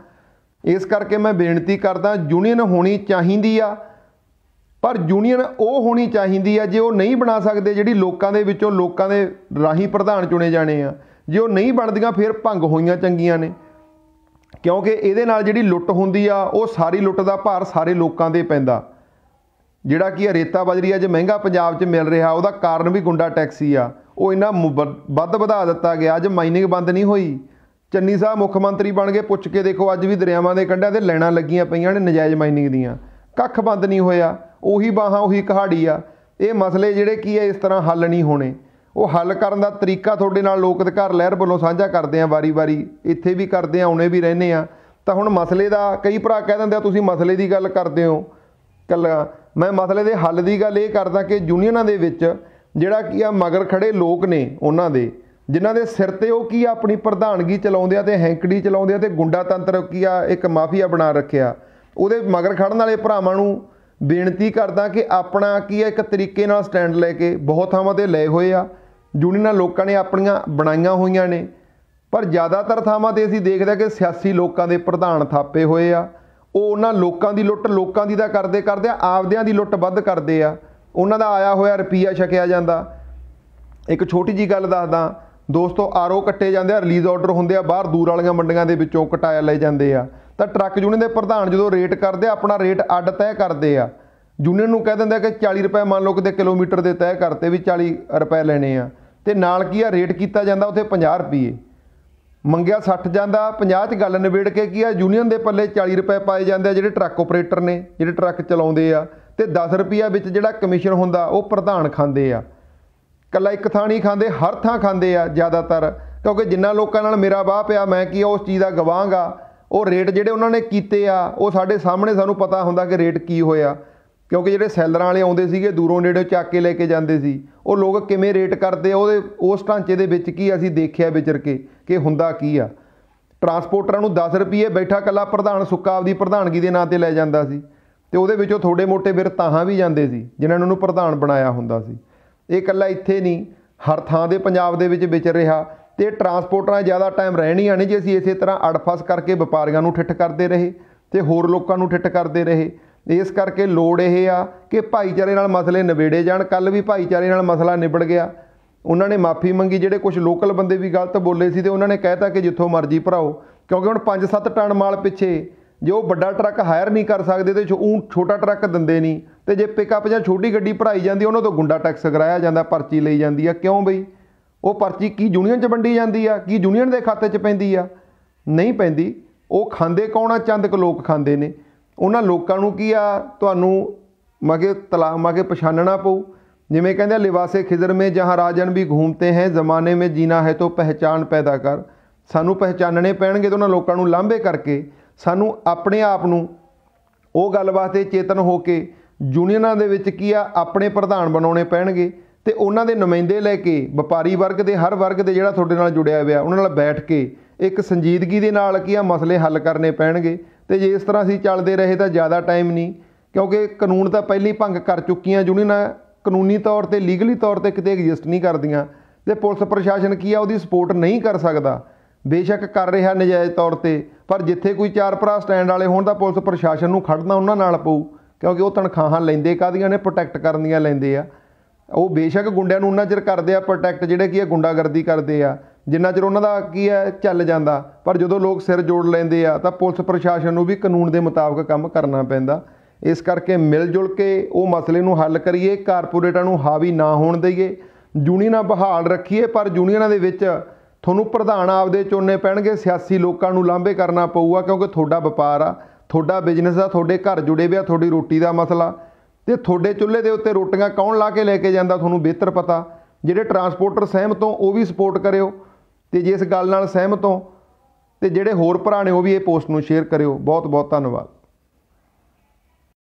[SPEAKER 1] ਇਸ ਕਰਕੇ ਮੈਂ ਬੇਨਤੀ ਕਰਦਾ ਯੂਨੀਅਨ ਹੋਣੀ ਚਾਹੀਦੀ ਆ ਪਰ ਯੂਨੀਅਨ ਉਹ ਹੋਣੀ ਚਾਹੀਦੀ ਆ ਜੇ ਉਹ ਨਹੀਂ ਬਣਾ ਸਕਦੇ ਜਿਹੜੀ ਲੋਕਾਂ ਦੇ ਵਿੱਚੋਂ ਲੋਕਾਂ ਦੇ ਰਾਹੀਂ ਪ੍ਰਧਾਨ ਚੁਣੇ ਜਾਣੇ ਆ ਜੇ ਉਹ ਨਹੀਂ ਬਣਦੀਆਂ ਫਿਰ ਭੰਗ ਹੋਈਆਂ ਚੰਗੀਆਂ ਨੇ ਕਿਉਂਕਿ ਇਹਦੇ ਨਾਲ ਜਿਹੜੀ ਲੁੱਟ ਹੁੰਦੀ ਆ ਉਹ ਸਾਰੀ ਲੁੱਟ ਦਾ ਭਾਰ ਸਾਰੇ ਲੋਕਾਂ ਦੇ ਪੈਂਦਾ ਜਿਹੜਾ ਕੀ ਰੇਤਾ ਬਜਰੀ ਅੱਜ ਮਹਿੰਗਾ ਪੰਜਾਬ 'ਚ ਮਿਲ ਰਿਹਾ ਉਹਦਾ ਕਾਰਨ ਵੀ ਗੁੰਡਾ ਟੈਕਸੀ ਆ ਉਹ ਇਹਨਾਂ ਵੱਧ ਵਧਾ ਦਿੱਤਾ ਗਿਆ ਅੱਜ ਮਾਈਨਿੰਗ ਬੰਦ ਨਹੀਂ ਹੋਈ ਚੰਨੀ ਸਾਹਿਬ ਮੁੱਖ ਮੰਤਰੀ ਬਣ ਕੇ ਪੁੱਛ ਕੇ ਦੇਖੋ ਅੱਜ ਵੀ ਦਰਿਆਵਾਂ ਦੇ ਕੰਢਿਆਂ ਤੇ ਲੈਣਾ ਲੱਗੀਆਂ ਪਈਆਂ ਨੇ ਨਜਾਇਜ਼ ਮਾਈਨਿੰਗ ਦੀਆਂ ਕੱਖ ਬੰਦ ਨਹੀਂ ਹੋਇਆ ਉਹੀ ਬਾਹਾਂ ਉਹੀ ਕਹਾੜੀ ਆ ਇਹ ਮਸਲੇ ਜਿਹੜੇ ਕੀ ਐ ਇਸ ਤਰ੍ਹਾਂ ਹੱਲ ਨਹੀਂ ਹੋਣੇ ਉਹ ਹੱਲ ਕਰਨ ਦਾ ਤਰੀਕਾ ਤੁਹਾਡੇ ਨਾਲ ਲੋਕ ਅਧਿਕਾਰ ਲਹਿਰ ਵੱਲੋਂ ਸਾਂਝਾ ਕਰਦੇ ਆਂ ਵਾਰੀ-ਵਾਰੀ ਇੱਥੇ ਵੀ ਕਰਦੇ ਆਂ ਉਨੇ ਵੀ ਰਹਿੰਦੇ ਆਂ ਤਾਂ ਹੁਣ ਮਸਲੇ ਦਾ ਕਈ ਭਰਾ ਕਹਿ ਦਿੰਦੇ ਆ ਤੁਸੀਂ ਮਸਲੇ ਦੀ ਗੱਲ ਕਰਦੇ ਹੋ ਕੱਲਾ ਮੈਂ ਮਸਲੇ ਦੇ ਹੱਲ ਦੀ ਗੱਲ ਇਹ ਕਰਦਾ ਕਿ ਯੂਨੀਅਨਾਂ ਦੇ ਵਿੱਚ ਜਿਹੜਾ ਕੀ ਆ ਮਗਰ ਖੜੇ ਲੋਕ ਨੇ ਉਹਨਾਂ ਦੇ ਜਿਨ੍ਹਾਂ ਦੇ ਸਿਰ ਤੇ ਉਹ ਕੀ ਆਪਣੀ ਪ੍ਰਧਾਨਗੀ ਚਲਾਉਂਦੇ ਆ ਤੇ ਹੈਂਕੜੀ ਚਲਾਉਂਦੇ ਆ ਤੇ ਗੁੰਡਾ ਤੰਤਰ ਕੀ ਆ ਇੱਕ ਮਾਫੀਆ ਬਣਾ ਰੱਖਿਆ ਉਹਦੇ ਮਗਰ ਖੜਨ ਵਾਲੇ ਭਰਾਵਾਂ ਨੂੰ ਬੇਨਤੀ ਕਰਦਾ ਕਿ ਆਪਣਾ ਕੀ ਹੈ ਇੱਕ ਤਰੀਕੇ ਨਾਲ ਸਟੈਂਡ ਲੈ ਕੇ ਬਹੁਤ ਥਾਵਾਂ ਤੇ ਲਏ ਹੋਏ ਆ ਜੁਨੀਆਂ ਲੋਕਾਂ ਨੇ ਆਪਣੀਆਂ ਬਣਾਈਆਂ ਹੋਈਆਂ ਨੇ ਪਰ ਜ਼ਿਆਦਾਤਰ ਥਾਵਾਂ ਤੇ ਅਸੀਂ ਦੇਖਦੇ ਆ ਕਿ ਸਿਆਸੀ ਲੋਕਾਂ ਦੇ ਪ੍ਰਧਾਨ ਥਾਪੇ ਹੋਏ ਆ ਉਹ ਉਹਨਾਂ ਲੋਕਾਂ ਦੀ ਲੁੱਟ ਲੋਕਾਂ ਦੀ ਤਾਂ ਕਰਦੇ ਕਰਦੇ ਆ ਆਪਦਿਆਂ ਦੀ ਲੁੱਟ ਵੱਧ ਕਰਦੇ ਆ ਉਹਨਾਂ ਦਾ ਆਇਆ ਹੋਇਆ ਰੁਪਈਆ ਛਕਿਆ ਜਾਂਦਾ ਇੱਕ ਛੋਟੀ ਜੀ ਗੱਲ ਦੱਸਦਾ ਦੋਸਤੋ ਆਰਓ ਕੱਟੇ ਜਾਂਦੇ ਆ ਰਿਲੀਜ਼ ਆਰਡਰ ਹੁੰਦੇ ਆ ਬਾਹਰ ਦੂਰ ਵਾਲੀਆਂ ਮੰਡੀਆਂ ਦੇ ਵਿੱਚੋਂ ਕਟਾਇਆ ਲੈ ਜਾਂਦੇ ਆ ਤਾਂ ਟਰੱਕ ਯੂਨੀਅਨ ਦੇ ਪ੍ਰਧਾਨ ਜਦੋਂ ਰੇਟ ਕਰਦੇ ਆ ਆਪਣਾ ਰੇਟ ਅੱਡ ਤੈਅ ਕਰਦੇ ਆ ਯੂਨੀਅਨ ਨੂੰ ਕਹਿ ਦਿੰਦੇ ਆ ਕਿ 40 ਰੁਪਏ ਮੰਨ ਲਓ ਕਿਤੇ ਕਿਲੋਮੀਟਰ ਦੇ ਤੈਅ ਕਰਤੇ ਵੀ 40 ਰੁਪਏ ਲੈਣੇ ਆ ਤੇ ਨਾਲ ਕੀ ਆ ਰੇਟ ਕੀਤਾ ਜਾਂਦਾ ਉਥੇ 50 ਰੁਪਏ ਮੰਗਿਆ 60 ਜਾਂਦਾ 50 ਚ ਗੱਲ ਨਿਬੇੜ ਕੇ ਕੀ ਆ ਯੂਨੀਅਨ ਦੇ ਪੱਲੇ 40 ਰੁਪਏ ਪਾਏ ਜਾਂਦੇ ਆ ਜਿਹੜੇ ਟਰੱਕ ਆਪਰੇਟਰ ਨੇ ਜਿਹੜੇ ਟਰੱਕ ਚਲਾਉਂਦੇ ਆ ਤੇ 10 ਰੁਪਿਆ ਵਿੱਚ ਜਿਹੜਾ ਕਮਿਸ਼ਨ ਹੁੰਦਾ ਉਹ ਪ੍ਰਧਾਨ ਖਾਂਦੇ ਆ ਕੱਲਾ ਇੱਕ ਥਾਂ ਨਹੀਂ ਖਾਂਦੇ ਹਰ ਥਾਂ ਖਾਂਦੇ ਆ ਜ਼ਿਆਦਾਤਰ ਕਿਉਂਕਿ ਜਿੰਨਾ ਲੋਕਾਂ ਨਾਲ ਮੇਰਾ ਵਾਹ ਪਿਆ ਮੈਂ ਕੀ ਉਸ ਚੀਜ਼ ਦਾ ਗਵਾਹਾਂਗਾ ਉਹ ਰੇਟ ਜਿਹੜੇ ਉਹਨਾਂ ਨੇ ਕੀਤੇ ਆ ਉਹ ਸਾਡੇ ਸਾਹਮਣੇ ਸਾਨੂੰ ਪਤਾ ਹੁੰਦਾ ਕਿ ਰੇਟ ਕੀ ਹੋਇਆ ਕਿਉਂਕਿ ਜਿਹੜੇ ਸੈਲਰਾਂ ਵਾਲੇ ਆਉਂਦੇ ਸੀਗੇ ਦੂਰੋਂ ਨੇੜੇ ਚੱਕ ਕੇ ਲੈ ਕੇ ਜਾਂਦੇ ਸੀ ਉਹ ਲੋਕ ਕਿਵੇਂ ਰੇਟ ਕਰਦੇ ਆ ਉਹਦੇ ਉਸ ਢਾਂਚੇ ਦੇ ਵਿੱਚ ਕੀ ਅਸੀਂ ਦੇਖਿਆ ਵਿਚਰ ਕੇ ਕਿ ਹੁੰਦਾ ਕੀ ਆ ਟਰਾਂਸਪੋਰਟਰਾਂ ਨੂੰ 10 ਰੁਪਏ ਬੈਠਾ ਕੱਲਾ ਪ੍ਰਧਾਨ ਸੁੱਕਾ ਆਪਦੀ ਪ੍ਰਧਾਨਗੀ ਦੇ ਨਾਂ ਤੇ ਲੈ ਜਾਂਦਾ ਸੀ ਤੇ ਉਹਦੇ ਵਿੱਚੋਂ ਥੋੜੇ ਮੋਟੇ ਵੀਰ ਤਾਹਾਂ ਵੀ ਜਾਂਦੇ ਸੀ ਜਿਨ੍ਹਾਂ ਨੂੰ ਉਹਨੂੰ ਪ੍ਰਧਾਨ ਬਣਾਇਆ ਹੁੰਦਾ ਸੀ ਇਹ ਕੱਲਾ ਇੱਥੇ ਨਹੀਂ ਹਰ ਥਾਂ ਦੇ ਪੰਜਾਬ ਦੇ ਵਿੱਚ ਵਿਚਰ ਰਿਹਾ ਤੇ ਟਰਾਂਸਪੋਰਟਰਾਂ ਜ਼ਿਆਦਾ ਟਾਈਮ ਰਹਿਣੀਆਂ ਨਹੀਂ ਜੇ ਅਸੀਂ ਇਸੇ ਤਰ੍ਹਾਂ ਅੜਫਸ ਕਰਕੇ ਵਪਾਰੀਆਂ ਨੂੰ ਠਿੱਠ ਕਰਦੇ ਰਹੇ ਤੇ ਹੋਰ ਲੋਕਾਂ ਨੂੰ ਠਿੱਠ ਕਰਦੇ ਰਹੇ ਇਸ ਕਰਕੇ ਲੋੜ ਇਹ ਆ ਕਿ ਭਾਈਚਾਰੇ ਨਾਲ ਮਸਲੇ ਨਿਬੇੜੇ ਜਾਣ ਕੱਲ ਵੀ ਭਾਈਚਾਰੇ ਨਾਲ ਮਸਲਾ ਨਿਬੜ ਗਿਆ ਉਹਨਾਂ ਨੇ ਮਾਫੀ ਮੰਗੀ ਜਿਹੜੇ ਕੁਝ ਲੋਕਲ ਬੰਦੇ ਵੀ ਗਲਤ ਬੋਲੇ ਸੀ ਤੇ ਉਹਨਾਂ ਨੇ ਕਹਿਤਾ ਕਿ ਜਿੱਥੋਂ ਮਰਜ਼ੀ ਭਰਾਓ ਕਿਉਂਕਿ ਹੁਣ 5-7 ਟਨ ਮਾਲ ਪਿੱਛੇ ਜੇ ਉਹ ਵੱਡਾ ਟਰੱਕ ਹਾਇਰ ਨਹੀਂ ਕਰ ਸਕਦੇ ਤੇ ਉਹ ਛੋਟਾ ਟਰੱਕ ਦਿੰਦੇ ਨਹੀਂ ਤੇ ਜੇ ਪਿਕਅਪ ਜਾਂ ਛੋਟੀ ਗੱਡੀ ਭਰਾਈ ਜਾਂਦੀ ਉਹਨਾਂ ਤੋਂ ਗੁੰਡਾ ਟੈਕਸ ਕਰਾਇਆ ਜਾਂਦਾ ਪਰਚੀ ਲਈ ਜਾਂਦੀ ਆ ਕਿਉਂ ਬਈ ਉਹ ਪਰਚੀ ਕੀ ਯੂਨੀਅਨ 'ਚ ਵੰਡੀ ਜਾਂਦੀ ਆ ਕੀ ਯੂਨੀਅਨ ਦੇ ਖਾਤੇ 'ਚ ਪੈਂਦੀ ਆ ਨਹੀਂ ਪੈਂਦੀ ਉਹ ਖਾਂਦੇ ਕੌਣ ਆ ਚੰਦ ਲੋਕ ਖਾਂਦੇ ਨੇ ਉਹਨਾਂ ਲੋਕਾਂ ਨੂੰ ਕੀ ਆ ਤੁਹਾਨੂੰ ਮਗੇ ਤਲਾ ਮਗੇ ਪਛਾਨਣਾ ਪਊ ਜਿਵੇਂ ਕਹਿੰਦੇ ਲਿਵਾਸੇ ਖਿਜ਼ਰ ਮੇ ਜਹਾਂ ਰਾਜਨ ਵੀ ਘੁੰਮਤੇ ਹੈ ਜ਼ਮਾਨੇ ਮੇ ਜੀਣਾ ਹੈ ਤੋ ਪਹਿਚਾਨ ਪੈਦਾ ਕਰ ਸਾਨੂੰ ਪਹਿਚਾਨਣੇ ਪੈਣਗੇ ਤੇ ਉਹਨਾਂ ਲੋਕਾਂ ਨੂੰ ਲਾਂਭੇ ਕਰਕੇ ਸਾਨੂੰ ਆਪਣੇ ਆਪ ਨੂੰ ਉਹ ਗੱਲ ਵਾਸਤੇ ਚੇਤਨ ਹੋ ਕੇ ਯੂਨੀਅਨਾਂ ਦੇ ਵਿੱਚ ਕੀ ਆ ਆਪਣੇ ਪ੍ਰਧਾਨ ਬਣਾਉਣੇ ਪੈਣਗੇ ਤੇ ਉਹਨਾਂ ਦੇ ਨੁਮਾਇੰਦੇ ਲੈ ਕੇ ਵਪਾਰੀ ਵਰਗ ਦੇ ਹਰ ਵਰਗ ਦੇ ਜਿਹੜਾ ਤੁਹਾਡੇ ਨਾਲ ਜੁੜਿਆ ਹੋਇਆ ਉਹਨਾਂ ਨਾਲ ਬੈਠ ਕੇ ਇੱਕ ਸੰਜੀਦਗੀ ਦੇ ਨਾਲ ਕੀ ਆ ਮਸਲੇ ਹੱਲ ਕਰਨੇ ਪੈਣਗੇ ਤੇ ਜੇ ਇਸ ਤਰ੍ਹਾਂ ਅਸੀਂ ਚੱਲਦੇ ਰਹੇ ਤਾਂ ਜ਼ਿਆਦਾ ਟਾਈਮ ਨਹੀਂ ਕਿਉਂਕਿ ਕਾਨੂੰਨ ਤਾਂ ਪਹਿਲੀ ਭੰਗ ਕਰ ਚੁੱਕੀਆਂ ਜੁਣੀ ਨਾ ਕਾਨੂੰਨੀ ਤੌਰ ਤੇ ਲੀਗਲੀ ਤੌਰ ਤੇ ਕਿਤੇ ਐਗਜ਼ਿਸਟ ਨਹੀਂ ਕਰਦੀਆਂ ਤੇ ਪੁਲਿਸ ਪ੍ਰਸ਼ਾਸਨ ਕੀ ਆ ਉਹਦੀ ਸਪੋਰਟ ਨਹੀਂ ਕਰ ਸਕਦਾ ਬੇਸ਼ੱਕ ਕਰ ਰਿਹਾ ਨਜਾਇਜ਼ ਤੌਰ ਤੇ ਪਰ ਜਿੱਥੇ ਕੋਈ ਚਾਰ ਭਰਾ ਸਟੈਂਡ ਵਾਲੇ ਹੋਣ ਤਾਂ ਪੁਲਿਸ ਪ੍ਰਸ਼ਾਸਨ ਨੂੰ ਖੜਨਾ ਉਹਨਾਂ ਨਾਲ ਪਊ ਕਿਉਂਕਿ ਉਹ ਤਨਖਾਹਾਂ ਲੈਂਦੇ ਕਾਦੀਆਂ ਨੇ ਪ੍ਰੋਟੈਕਟ ਕਰਨੀਆਂ ਲੈਂਦੇ ਆ ਉਹ ਬੇਸ਼ੱਕ ਗੁੰਡਿਆਂ ਨੂੰ ਉਹਨਾਂ ਚਿਰ ਕਰਦੇ ਆ ਪ੍ਰੋਟੈਕਟ ਜਿਹੜੇ ਕੀ ਆ ਗੁੰਡਾਗਰਦੀ ਕਰਦੇ ਆ ਜਿੰਨਾ ਚਿਰ ਉਹਨਾਂ ਦਾ ਕੀ ਹੈ ਚੱਲ ਜਾਂਦਾ ਪਰ ਜਦੋਂ ਲੋਕ ਸਿਰ ਜੋੜ ਲੈਂਦੇ ਆ ਤਾਂ ਪੁਲਿਸ ਪ੍ਰਸ਼ਾਸਨ ਨੂੰ ਵੀ ਕਾਨੂੰਨ ਦੇ ਮੁਤਾਬਕ ਕੰਮ ਕਰਨਾ ਪੈਂਦਾ ਇਸ ਕਰਕੇ ਮਿਲ ਜੁਲ ਕੇ ਉਹ ਮਸਲੇ ਨੂੰ ਹੱਲ ਕਰੀਏ ਕਾਰਪੋਰੇਟਾਂ ਨੂੰ ਹਾਵੀ ਨਾ ਹੋਣ ਦਈਏ ਯੂਨੀਅਨਾਂ ਬਹਾਲ ਰੱਖੀਏ ਪਰ ਯੂਨੀਅਨਾਂ ਦੇ ਵਿੱਚ ਤੁਹਾਨੂੰ ਪ੍ਰਧਾਨ ਆਪਦੇ ਚੋਣੇ ਪੈਣਗੇ ਸਿਆਸੀ ਲੋਕਾਂ ਨੂੰ ਲਾਂਭੇ ਕਰਨਾ ਪਊਗਾ ਕਿਉਂਕਿ ਤੁਹਾਡਾ ਵਪਾਰ ਆ ਤੁਹਾਡਾ ਬਿਜ਼ਨਸ ਆ ਤੁਹਾਡੇ ਘਰ ਜੁੜੇ ਵਿਆ ਤੁਹਾਡੀ ਰੋਟੀ ਦਾ ਮਸਲਾ ਤੇ ਤੁਹਾਡੇ ਚੁੱਲ੍ਹੇ ਦੇ ਉੱਤੇ ਰੋਟੀਆਂ ਕੌਣ ਲਾ ਕੇ ਲੈ ਕੇ ਜਾਂਦਾ ਤੁਹਾਨੂੰ ਬਿਹਤਰ ਪਤਾ ਜਿਹੜੇ ਟਰਾਂਸਪੋਰਟਰ ਸਹਿਮਤ ਹੋ ਉਹ ਵੀ ਸਪੋਰਟ ਕਰਿਓ ਤੇ ਜੇ ਇਸ ਗੱਲ ਨਾਲ ਸਹਿਮਤ ਹੋ ਤੇ ਜਿਹੜੇ ਹੋਰ ਭਰਾ ਨੇ ਉਹ ਵੀ ਇਹ ਪੋਸਟ ਨੂੰ ਸ਼ੇਅਰ ਕਰਿਓ ਬਹੁਤ ਬਹੁਤ ਧੰਨਵਾਦ